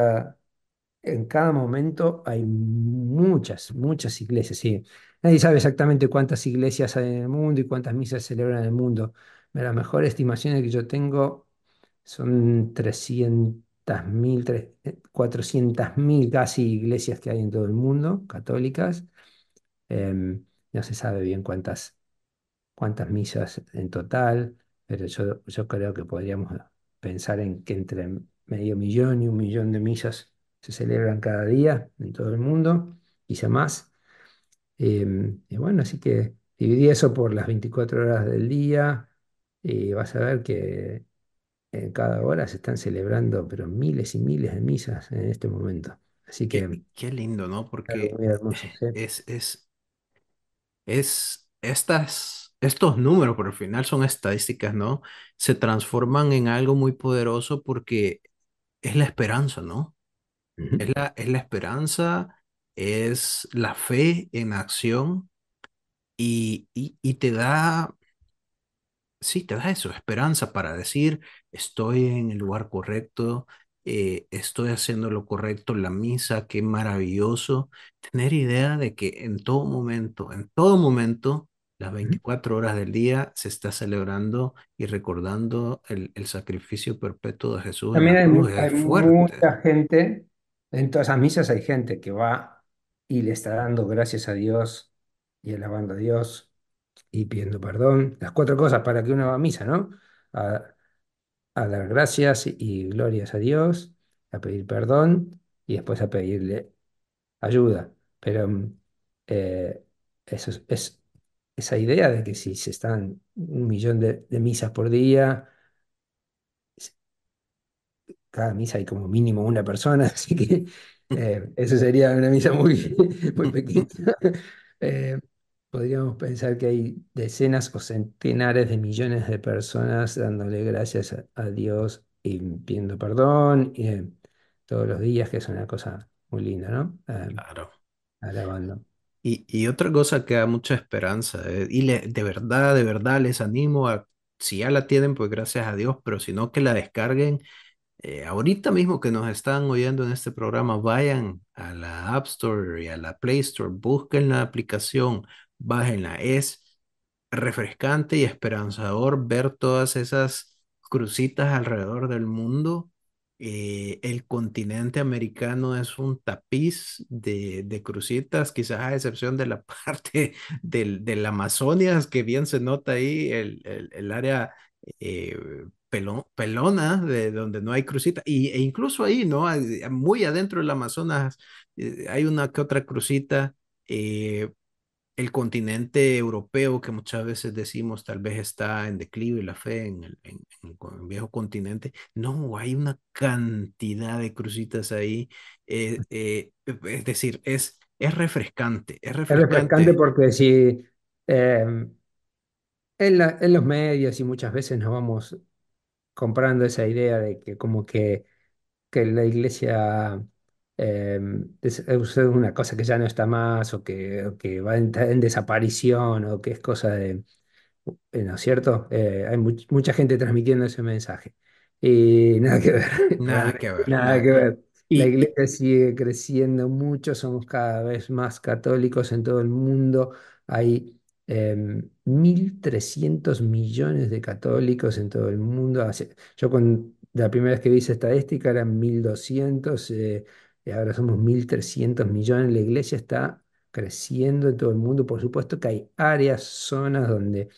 en cada momento hay muchas, muchas iglesias. Sí. Nadie sabe exactamente cuántas iglesias hay en el mundo y cuántas misas celebran en el mundo. Pero las mejores estimaciones que yo tengo son 300.000, 400.000 eh, casi iglesias que hay en todo el mundo, católicas. Em, no se sabe bien cuántas, cuántas misas en total, pero yo, yo creo que podríamos pensar en que entre medio millón y un millón de misas se celebran cada día en todo el mundo, quizá más. Em, y bueno, así que dividí eso por las 24 horas del día y vas a ver que en cada hora se están celebrando, pero miles y miles de misas en este momento. Así que... Qué, lindo, ¿no? Porque es, es, es estas, estos números, por el final son estadísticas, ¿no? Se transforman en algo muy poderoso porque es la esperanza, ¿no? es, la, es la esperanza, es la fe en acción y, y, te da, sí, te da eso, esperanza para decir, estoy en el lugar correcto, eh, estoy haciendo lo correcto, la misa, qué maravilloso. Tener idea de que en todo momento, en todo momento, las 24 horas del día se está celebrando y recordando el, el sacrificio perpetuo de Jesús. También hay, mucha gente, en todas las misas hay gente que va y le está dando gracias a Dios y alabando a Dios y pidiendo perdón. Las cuatro cosas para que uno va a misa, ¿no? A, dar gracias y, glorias a Dios, a pedir perdón y después a pedirle ayuda. Pero mm, eh, eso es esa idea de que si se están un millón de, misas por día, cada misa hay como mínimo una persona, así que eh, eso sería una misa muy, muy pequeña. Eh, podríamos pensar que hay decenas o centenares de millones de personas dándole gracias a, Dios y pidiendo perdón eh, todos los días, que es una cosa muy linda, ¿no? claro. Alabando. Y, otra cosa que da mucha esperanza, eh, y de verdad, de verdad les animo a, si ya la tienen, pues gracias a Dios, pero si no, que la descarguen. Eh, ahorita mismo que nos están oyendo en este programa, vayan a la App Store y a la Play Store, busquen la aplicación, bájenla. Es refrescante y esperanzador ver todas esas crucitas alrededor del mundo eh, el continente americano es un tapiz de, crucitas, quizás a excepción de la parte del, del Amazonia, que bien se nota ahí el, el, área eh, pelona, de donde no hay crucita, y, e incluso ahí, ¿no? Muy adentro del Amazonas eh, hay una que otra crucita, el continente europeo que muchas veces decimos tal vez está en declive la fe en el, en, el viejo continente. No, hay una cantidad de crucitas ahí. Eh, eh, es decir, es, es refrescante, es refrescante. porque si em, en, en los medios y muchas veces nos vamos comprando esa idea de que como que, que la iglesia Em, es, una cosa que ya no está más o que, que va en, desaparición o que es cosa de, eh, ¿no es cierto? Eh, hay mucha gente transmitiendo ese mensaje y nada que ver, nada que ver, La iglesia sigue creciendo mucho, somos cada vez más católicos en todo el mundo, hay 1.300 em, millones de católicos en todo el mundo. Yo con la primera vez que vi esa estadística eran 1.200, eh, y ahora somos 1.300 millones, la iglesia está creciendo en todo el mundo, por supuesto que hay áreas, zonas donde,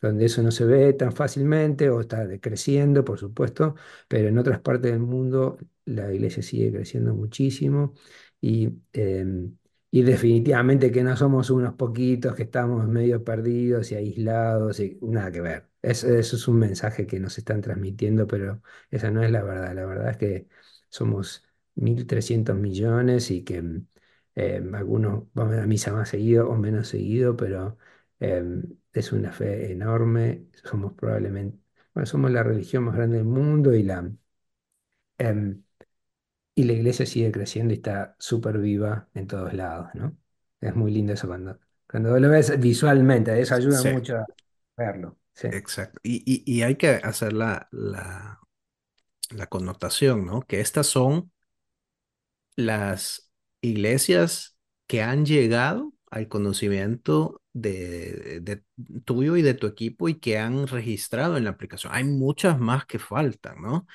donde eso no se ve tan fácilmente o está decreciendo, por supuesto, pero en otras partes del mundo la iglesia sigue creciendo muchísimo y, em, y definitivamente que no somos unos poquitos que estamos medio perdidos y aislados y nada que ver. eso es un mensaje que nos están transmitiendo, pero esa no es la verdad. La verdad es que somos 1.300 millones y que mm, em, algunos van a misa más seguido o menos seguido, pero em, es una fe enorme. Somos probablemente, bueno, somos la religión más grande del mundo y la, em, y la iglesia sigue creciendo y está súper viva en todos lados, ¿no? Es muy lindo eso cuando, cuando lo ves visualmente, eso ayuda mucho a verlo. Exacto. Y, hay que hacer la, la connotación, ¿no? Que estas son las iglesias que han llegado al conocimiento de, tuyo y de tu equipo y que han registrado en la aplicación. Hay muchas más que faltan, ¿no?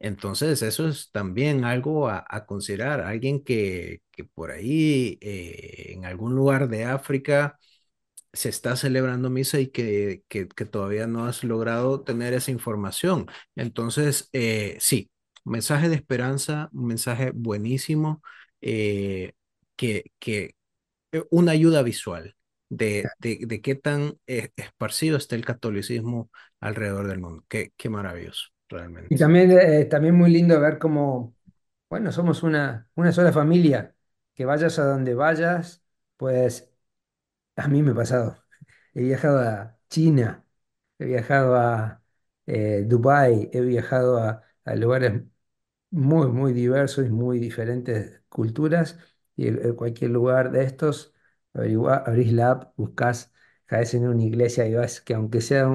Entonces, eso es también algo a, considerar. Alguien que, que por ahí, eh, en algún lugar de África, se está celebrando misa y que, que, todavía no has logrado tener esa información. Entonces, eh, sí, mensaje de esperanza, un mensaje buenísimo, eh, que, que eh, una ayuda visual de, qué tan eh, esparcido está el catolicismo alrededor del mundo. Qué, qué maravilloso, realmente. Y también, también muy lindo ver cómo, bueno, somos una, una sola familia, que vayas a donde vayas, pues a mí me ha pasado. He viajado a China, he viajado a eh, Dubái, he viajado a, a lugares muy, muy diversos y muy diferentes culturas. Y en cualquier lugar de estos, abrís la app, buscás, caes en una iglesia y vas, que aunque sea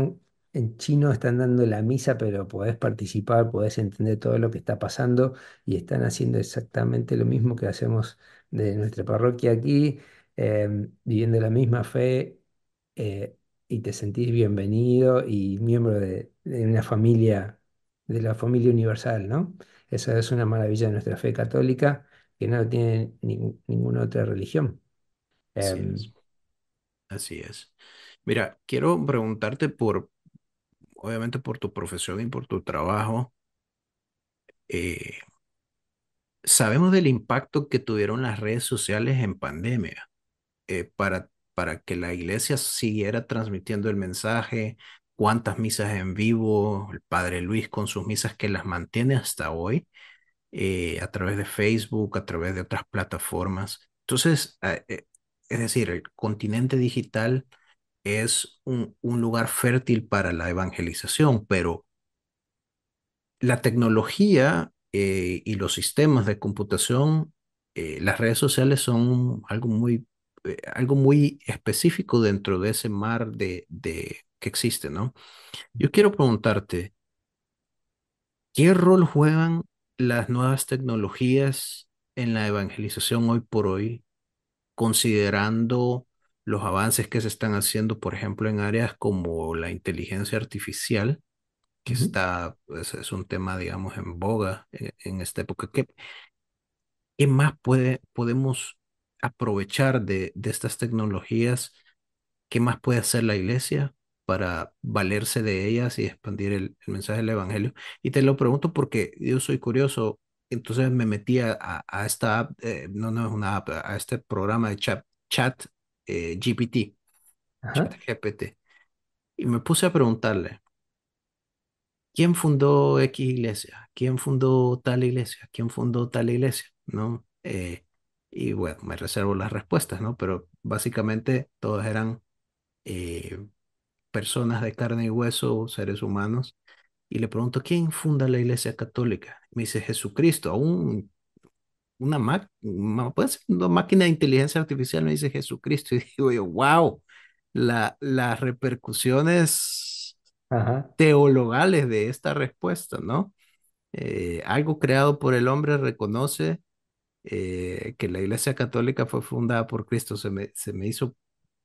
en chino, están dando la misa, pero podés participar, podés entender todo lo que está pasando y están haciendo exactamente lo mismo que hacemos de nuestra parroquia aquí, em, viviendo la misma fe. Eh, y te sentís bienvenido y miembro de, de una familia, de la familia universal, ¿no? Esa es una maravilla de nuestra fe católica que no tiene ninguna otra religión. Em, Así, es. Mira, quiero preguntarte por, obviamente por tu profesión y por tu trabajo. Eh, sabemos del impacto que tuvieron las redes sociales en pandemia eh, para, para que la iglesia siguiera transmitiendo el mensaje, cuántas misas en vivo, el padre Luis con sus misas que las mantiene hasta hoy, eh, a través de Facebook, a través de otras plataformas. Entonces, eh, eh, es decir, el continente digital es un, lugar fértil para la evangelización, pero la tecnología y los sistemas de computación, las redes sociales son algo muy, algo muy específico dentro de ese mar de, de, que existe, ¿no? Yo quiero preguntarte, ¿qué rol juegan las nuevas tecnologías en la evangelización hoy por hoy, considerando los avances que se están haciendo, por ejemplo, en áreas como la inteligencia artificial, que está, pues, es, un tema, digamos, en boga eh, en, esta época. ¿Qué, qué más puede, podemos aprovechar de, de, estas tecnologías? ¿Qué más puede hacer la iglesia para valerse de ellas y expandir el, mensaje del Evangelio. Y te lo pregunto porque yo soy curioso, entonces me metí a, esta app, eh, no, no es una app, a este programa de chat, chat eh, GPT, chat GPT, y me puse a preguntarle, ¿quién fundó X iglesia? ¿Quién fundó tal iglesia? ¿Quién fundó tal iglesia? ¿No? Eh, y bueno, me reservo las respuestas, ¿no? Pero básicamente todos eran... Eh, personas de carne y hueso, seres humanos, y le pregunto, ¿quién funda la Iglesia Católica? Me dice Jesucristo, una máquina de inteligencia artificial, me dice Jesucristo, y digo yo, wow, la, las repercusiones teologales de esta respuesta, ¿no? Eh, algo creado por el hombre reconoce eh, que la Iglesia Católica fue fundada por Cristo. Se me, se me hizo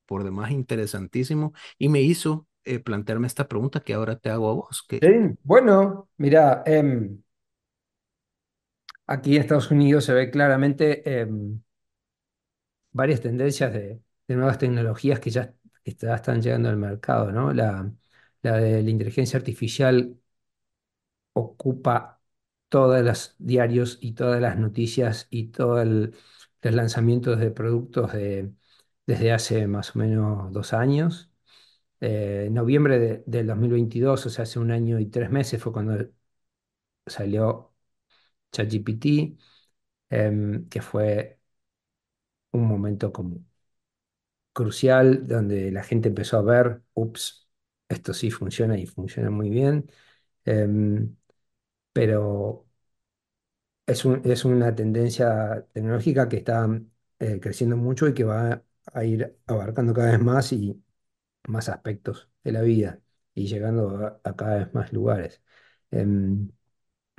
por demás interesantísimo y me hizo eh, plantearme esta pregunta que ahora te hago a vos. Que... bueno, mira, em, aquí en Estados Unidos se ve claramente em, varias tendencias de, nuevas tecnologías que ya, están llegando al mercado, ¿no? La, la de la inteligencia artificial ocupa todos los diarios y todas las noticias y todos los lanzamientos de productos de desde hace más o menos dos años. Eh, noviembre del 2022, o sea, hace un año y tres meses, fue cuando salió ChatGPT, em, que fue un momento crucial donde la gente empezó a ver, ups, esto sí funciona y funciona muy bien, em, pero es, es, una tendencia tecnológica que está eh, creciendo mucho y que va a ir abarcando cada vez más y más aspectos de la vida y llegando a, cada vez más lugares. Eh,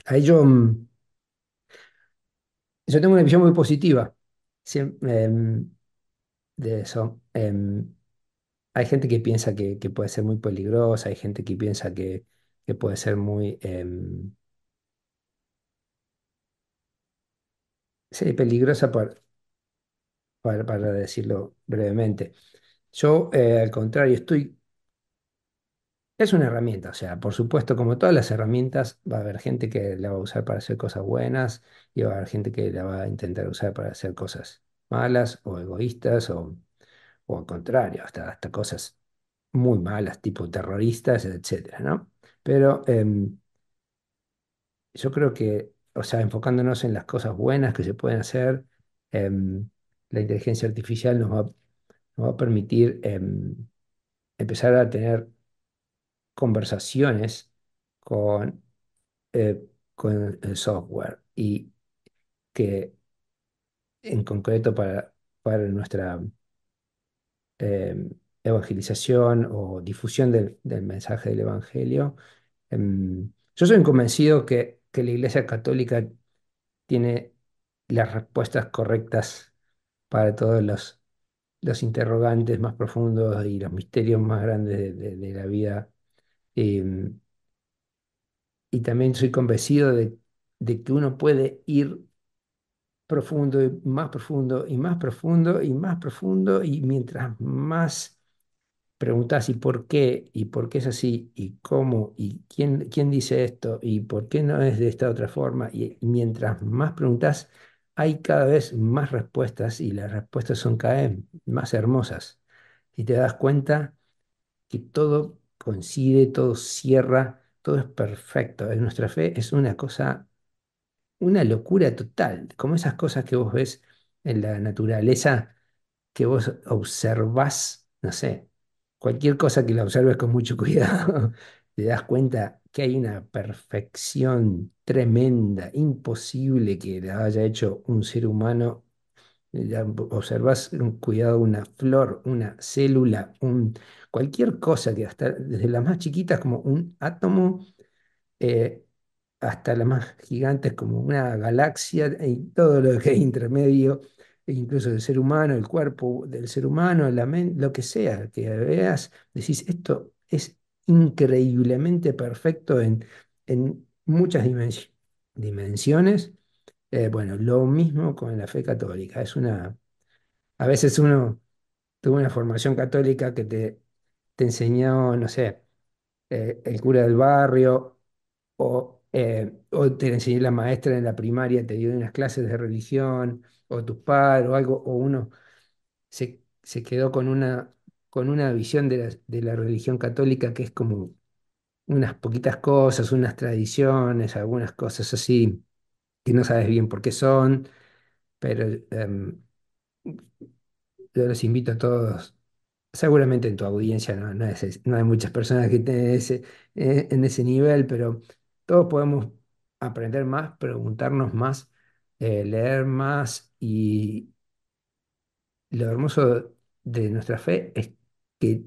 ahí yo, mm, yo tengo una visión muy positiva em, de eso. Em, hay gente que piensa que, puede ser muy peligrosa, hay gente que piensa que, que puede ser muy... Sí, peligrosa por, para, decirlo brevemente. Yo, eh, al contrario, estoy... Es una herramienta, o sea, por supuesto, como todas las herramientas, va a haber gente que la va a usar para hacer cosas buenas y va a haber gente que la va a intentar usar para hacer cosas malas o egoístas o, al contrario, hasta, hasta cosas muy malas, tipo terroristas, etc. ¿no? Pero em, yo creo que, o sea, enfocándonos en las cosas buenas que se pueden hacer, em, la inteligencia artificial nos va, a permitir em, empezar a tener conversaciones con, eh, con el software y que en concreto para, para nuestra em, evangelización o difusión del, mensaje del Evangelio. Em, yo soy convencido que, que la Iglesia Católica tiene las respuestas correctas para todos los, interrogantes más profundos y los misterios más grandes de, la vida. Em, y también soy convencido de, de, que uno puede ir profundo y más profundo y más profundo y más profundo y mientras más preguntas y por qué y por qué es así y cómo y quién, quién dice esto y por qué no es de esta otra forma y mientras más preguntas hay cada vez más respuestas y las respuestas son cada vez más hermosas. Y te das cuenta que todo coincide, todo cierra, todo es perfecto. nuestra fe es una cosa, una locura total, como esas cosas que vos ves en la naturaleza, que vos observás, no sé, cualquier cosa que la observes con mucho cuidado, te das cuenta que hay una perfección tremenda, imposible que la haya hecho un ser humano. Observas un cuidado, una flor, una célula, un, cualquier cosa que hasta desde la más chiquitas como un átomo eh, hasta la más gigantes como una galaxia y todo lo que hay intermedio, e incluso del ser humano, el cuerpo del ser humano, la lo que sea que veas, decís, esto es increíblemente perfecto en, en muchas dimensiones. Eh, bueno, lo mismo con la fe católica. Es una. A veces uno tuvo una formación católica que te, te enseñó, no sé, eh, el cura del barrio, o, eh, o te enseñó la maestra en la primaria, te dio unas clases de religión, o tus padres, o algo, o uno se, se quedó con una con una visión de la, de la religión católica que es como unas poquitas cosas, unas tradiciones, algunas cosas así que no sabes bien por qué son, pero em, yo los invito a todos. Seguramente en tu audiencia no, hay muchas personas que estén eh, en ese nivel, pero todos podemos aprender más, preguntarnos más, eh, leer más y lo hermoso de nuestra fe es que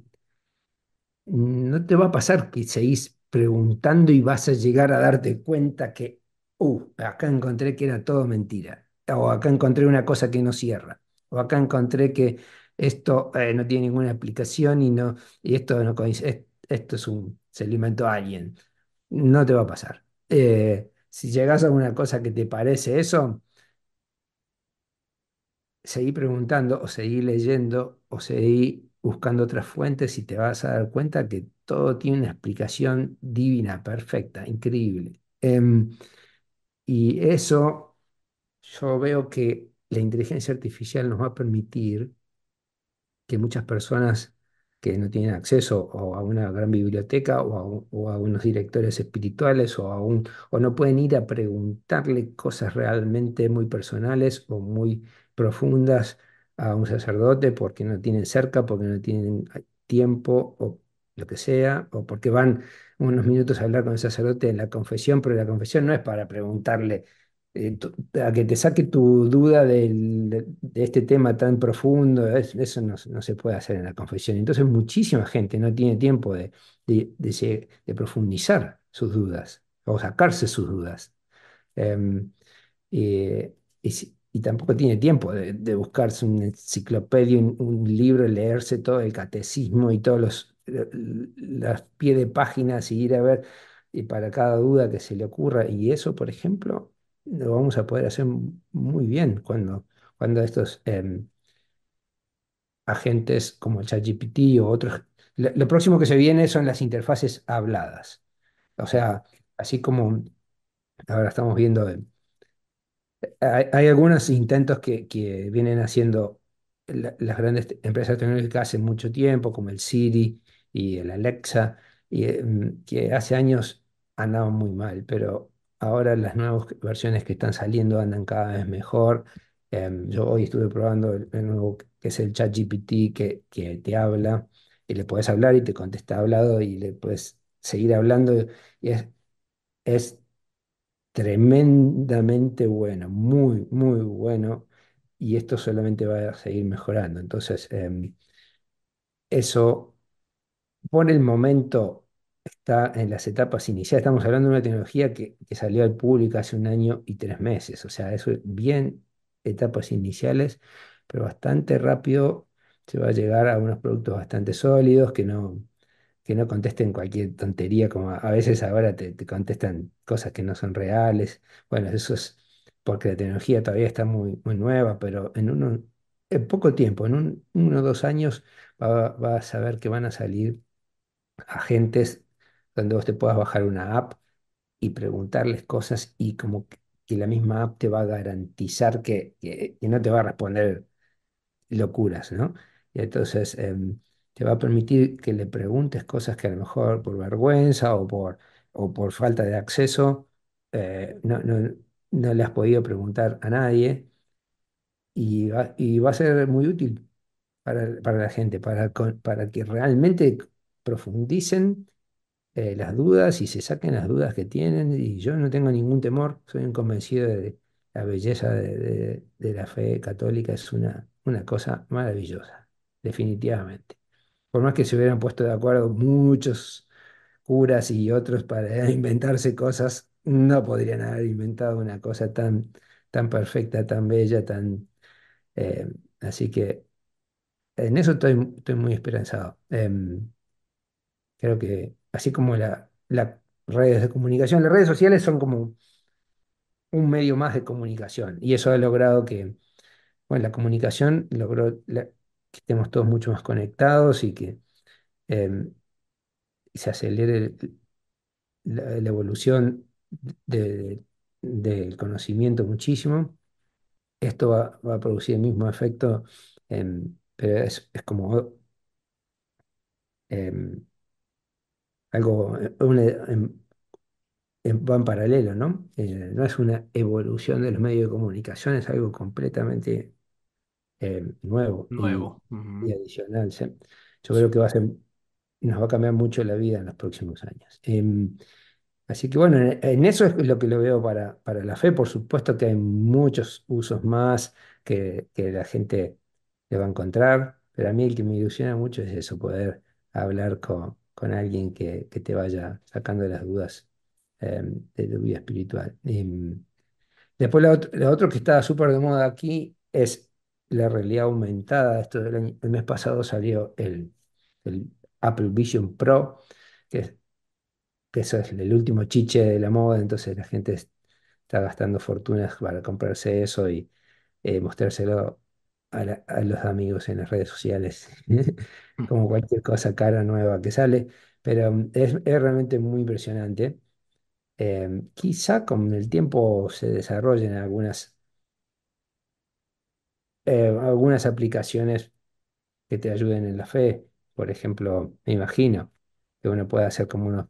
no te va a pasar que seguís preguntando y vas a llegar a darte cuenta que, uh, acá encontré que era todo mentira, o acá encontré una cosa que no cierra, o acá encontré que esto eh, no tiene ninguna aplicación y, no, y esto no esto es un, se alimentó a alguien. No te va a pasar. Eh, si llegas a una cosa que te parece eso, seguí preguntando o seguí leyendo o seguí buscando otras fuentes y te vas a dar cuenta que todo tiene una explicación divina, perfecta, increíble. Em, y eso yo veo que la inteligencia artificial nos va a permitir que muchas personas que no tienen acceso a una gran biblioteca o a, unos directores espirituales o, o no pueden ir a preguntarle cosas realmente muy personales o muy profundas a un sacerdote porque no tienen cerca, porque no tienen ah, tiempo o lo que sea, o porque van unos minutos a hablar con el sacerdote en la confesión, pero la confesión no es para preguntarle eh, a que te saque tu duda de, este tema tan profundo, eso no, se puede hacer en la confesión. Entonces muchísima gente no tiene tiempo de, profundizar sus dudas o sacarse sus dudas. Em, eh, y y tampoco tiene tiempo de, buscarse un enciclopedia, un, libro, leerse todo el catecismo y todos los, eh, las pies de páginas y ir a ver y para cada duda que se le ocurra. Y eso, por ejemplo, lo vamos a poder hacer muy bien cuando, cuando estos em, agentes como el ChatGPT o otros... Lo, próximo que se viene son las interfaces habladas. O sea, así como ahora estamos viendo... Em, hay, algunos intentos que, vienen haciendo las grandes empresas tecnológicas hace mucho tiempo, como el Siri y el Alexa, y, mm, que hace años andaban muy mal, pero ahora las nuevas versiones que están saliendo andan cada vez mejor. Em, yo hoy estuve probando el, nuevo que es el ChatGPT que, que te habla y le puedes hablar y te contesta hablado y le puedes seguir hablando y es, es tremendamente bueno, muy, muy bueno, y esto solamente va a seguir mejorando. Entonces, em, eso por el momento está en las etapas iniciales. Estamos hablando de una tecnología que, que salió al público hace un año y tres meses, o sea, eso es bien etapas iniciales, pero bastante rápido se va a llegar a unos productos bastante sólidos que no que no contesten cualquier tontería, como a, veces ahora te, contestan cosas que no son reales. Bueno, eso es porque la tecnología todavía está muy, muy nueva, pero en, uno, en poco tiempo, en uno o dos años, vas a saber que van a salir agentes donde vos te puedas bajar una app y preguntarles cosas y como que, la misma app te va a garantizar que, no te va a responder locuras, ¿no? Y entonces... Em, te va a permitir que le preguntes cosas que a lo mejor por vergüenza o por, o por falta de acceso eh, no, le has podido preguntar a nadie y va, y va a ser muy útil para, la gente, para, para, que realmente profundicen eh, las dudas y se saquen las dudas que tienen. Y yo no tengo ningún temor, soy un convencido de la belleza de, de la fe católica, es una, una cosa maravillosa, definitivamente. Por más que se hubieran puesto de acuerdo muchos curas y otros para inventarse cosas, no podrían haber inventado una cosa tan, tan perfecta, tan bella, tan... Eh, así que en eso estoy, muy esperanzado. Em, creo que así como las redes de comunicación, las redes sociales son como un medio más de comunicación y eso ha logrado que, bueno, la comunicación logró que estemos todos mucho más conectados y que em, se acelere la, evolución del conocimiento muchísimo. Esto va, a producir el mismo efecto, em, pero es, como em, algo, en, paralelo, ¿no? Eh, no es una evolución de los medios de comunicación, es algo completamente nuevo, Y, adicional. yo creo que va a ser, nos va a cambiar mucho la vida en los próximos años. Em, así que bueno, en, eso es lo que lo veo para, para la fe. Por supuesto que hay muchos usos más que, la gente le va a encontrar, pero a mí el que me ilusiona mucho es eso, poder hablar con, con alguien que, que, te vaya sacando las dudas em, de tu vida espiritual. Em, después, lo otro que está súper de moda aquí es la realidad aumentada. Esto del el mes pasado salió el, Apple Vision Pro, que, es, que eso es el último chiche de la moda, entonces la gente está gastando fortunas para comprarse eso y eh, mostrárselo a, los amigos en las redes sociales, como cualquier cosa cara nueva que sale, pero mm, es, realmente muy impresionante. Em, quizá con el tiempo se desarrollen algunas eh, algunas aplicaciones que te ayuden en la fe. Por ejemplo, me imagino que uno pueda hacer como unos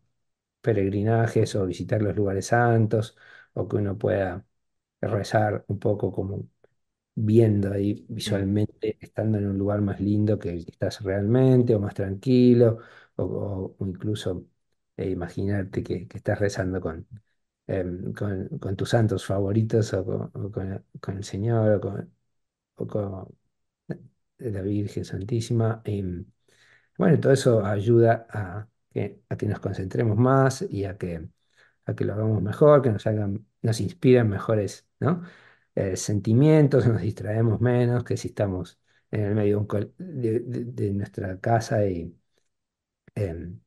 peregrinajes o visitar los lugares santos, o que uno pueda rezar un poco como viendo ahí visualmente, estando en un lugar más lindo que el que estás realmente, o más tranquilo, o, incluso eh, imaginarte que, estás rezando em, con, con, tus santos favoritos o, con, con el Señor o con, poco de la Virgen Santísima. bueno, todo eso ayuda a que, a que nos concentremos más y a que, a que lo hagamos mejor, que nos hagan, nos inspiran mejores eh, sentimientos, nos distraemos menos que si estamos en el medio de, nuestra casa y em,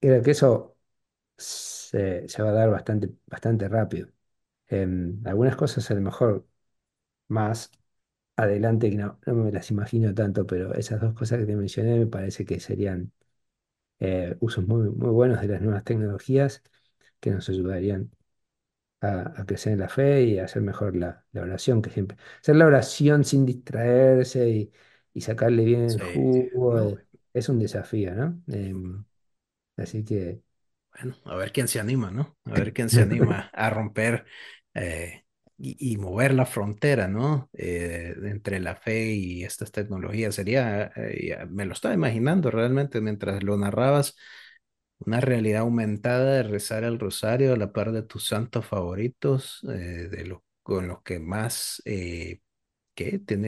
creo que eso se, va a dar bastante, bastante rápido. Em, algunas cosas a lo mejor más adelante, que no, me las imagino tanto, pero esas dos cosas que te mencioné me parece que serían eh, usos muy, muy buenos de las nuevas tecnologías que nos ayudarían a, crecer en la fe y a hacer mejor la, oración que siempre. Hacer la oración sin distraerse y, sacarle bien el jugo eh, es un desafío, ¿no? Em, así que, bueno, a ver quién se anima, ¿no? A ver quién se anima a romper eh, y, mover la frontera, ¿no? Eh, entre la fe y estas tecnologías. Sería, eh, me lo estaba imaginando realmente mientras lo narrabas, una realidad aumentada de rezar el rosario a la par de tus santos favoritos, eh, de los, con los que más, eh, ¿qué? te,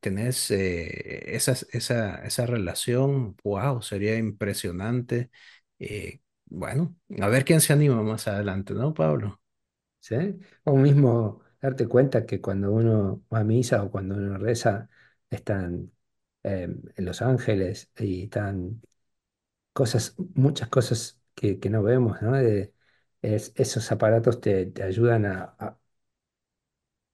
tenés esa, esa, relación, wow, sería impresionante. bueno, a ver quién se anima más adelante, ¿no, Pablo? ¿sí? O mismo darte cuenta que cuando uno va a misa o cuando uno reza, están em, en los ángeles y están cosas, muchas cosas que, no vemos, esos aparatos te, ayudan a,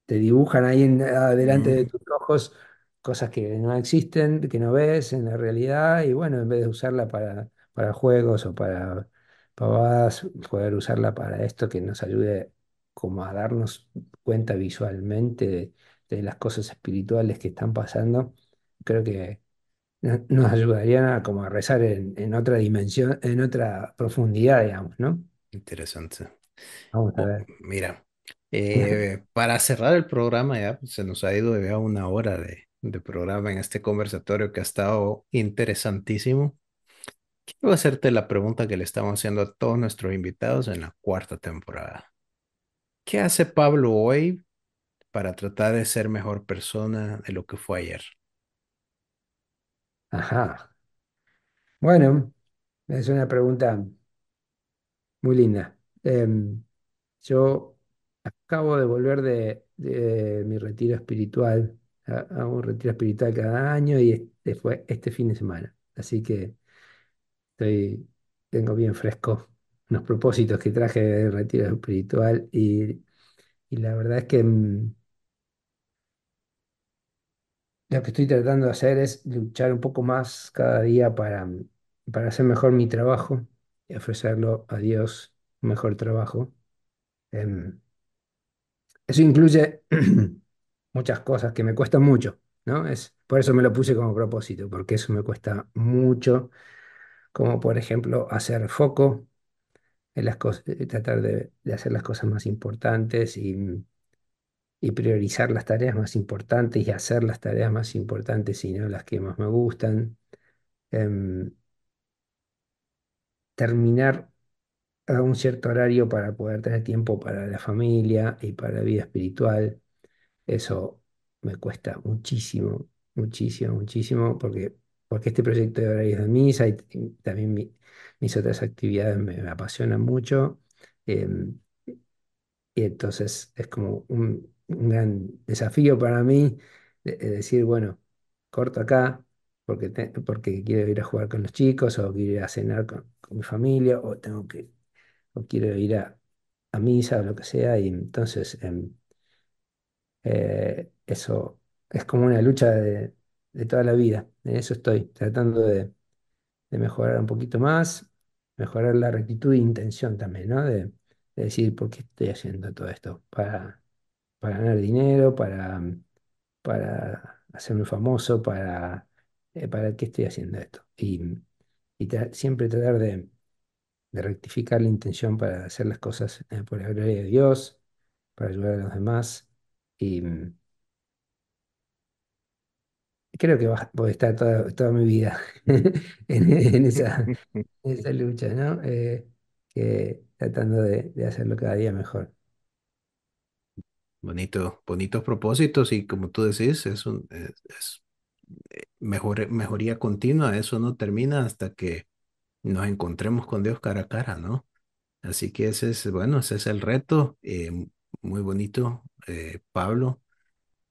te dibujan ahí en- de mm. tus ojos cosas que no existen, que no ves en la realidad, y bueno, en vez de usarla para, para juegos o para pavadas, poder usarla para esto que nos ayude como a darnos cuenta visualmente de, las cosas espirituales que están pasando, creo que nos ayudarían a como a rezar en, otra dimensión, en otra profundidad, digamos, ¿no? Interesante. Vamos a oh, ver. mira, eh, para cerrar el programa ya pues, se nos ha ido ya una hora de, de programa en este conversatorio que ha estado interesantísimo. Quiero hacerte la pregunta que le estamos haciendo a todos nuestros invitados en la cuarta temporada. ¿Qué hace Pablo hoy para tratar de ser mejor persona de lo que fue ayer? Ajá. Bueno, es una pregunta muy linda. Em, yo acabo de volver de, mi retiro espiritual, a, un retiro espiritual cada año y fue este fin de semana. Así que estoy, tengo bien fresco unos propósitos que traje de retiro espiritual y, la verdad es que mm, lo que estoy tratando de hacer es luchar un poco más cada día para, para hacer mejor mi trabajo y ofrecerlo a Dios un mejor trabajo. Em, eso incluye muchas cosas que me cuesta mucho, ¿no? Es, por eso me lo puse como propósito, porque eso me cuesta mucho, como por ejemplo hacer foco, eh, tratar de, hacer las cosas más importantes mm, y, priorizar las tareas más importantes y hacer las tareas más importantes y no las que más me gustan. Em, terminar a un cierto horario para poder tener tiempo para la familia y para la vida espiritual. Eso me cuesta muchísimo, muchísimo, muchísimo, porque porque este proyecto de horarios de misa y, también mis otras actividades me, apasionan mucho. Em, y entonces es como un, gran desafío para mí decir, bueno, corto acá porque, porque quiero ir a jugar con los chicos o quiero ir a cenar con, mi familia o tengo que quiero ir a, misa o lo que sea. Y entonces em, eh, eso es como una lucha de, de toda la vida. En eso estoy, tratando de, mejorar un poquito más, mejorar la rectitud e intención también, ¿no? De, decir, ¿por qué estoy haciendo todo esto? Para, para ganar dinero, para, para hacerme famoso, para, eh, para qué estoy haciendo esto. Y, siempre tratar de, rectificar la intención para hacer las cosas eh, por la gloria de Dios, para ayudar a los demás. Y, creo que voy a estar toda, toda mi vida en, esa, esa, lucha, ¿no? Eh, que tratando de, hacerlo cada día mejor. Bonito, bonitos propósitos y como tú decís, es, un, eh, mejor, mejoría continua, eso no termina hasta que nos encontremos con Dios cara a cara, ¿no? Así que ese es, bueno, ese es el reto, eh, muy bonito, Pablo.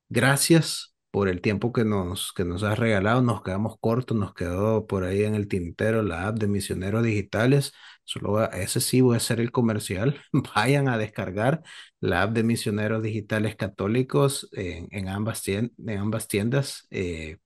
Gracias por el tiempo que nos, que nos has regalado. Nos quedamos cortos, nos quedó por ahí en el tintero la app de Misioneros Digitales. Solo excesivo ese sí voy a hacer el comercial. Vayan a descargar la app de Misioneros Digitales Católicos en, en ambas, tiendas, en ambas tiendas eh,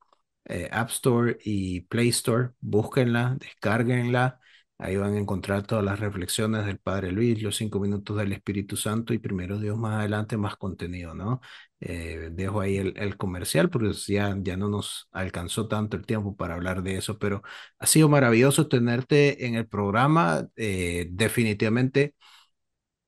eh, App Store y Play Store. Búsquenla, descarguenla Ahí van a encontrar todas las reflexiones del Padre Luis, los cinco minutos del Espíritu Santo y primero Dios más adelante más contenido, ¿no? Eh, dejo ahí el, comercial porque ya, ya no nos alcanzó tanto el tiempo para hablar de eso, pero ha sido maravilloso tenerte en el programa. Eh, definitivamente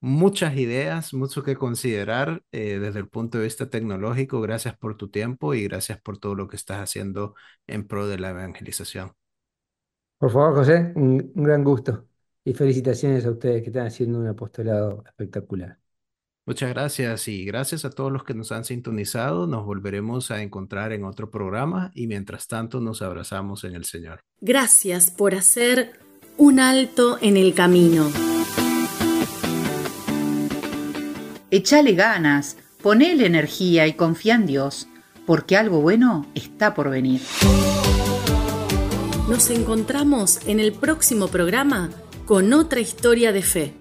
muchas ideas, mucho que considerar eh, desde el punto de vista tecnológico. Gracias por tu tiempo y gracias por todo lo que estás haciendo en pro de la evangelización. Por favor, José, un, gran gusto. Y felicitaciones a ustedes que están haciendo un apostolado espectacular. Muchas gracias y gracias a todos los que nos han sintonizado. Nos volveremos a encontrar en otro programa y mientras tanto nos abrazamos en el Señor. Gracias por hacer un alto en el camino. Echale ganas, ponele energía y confía en Dios, porque algo bueno está por venir. Nos encontramos en el próximo programa con otra historia de fe.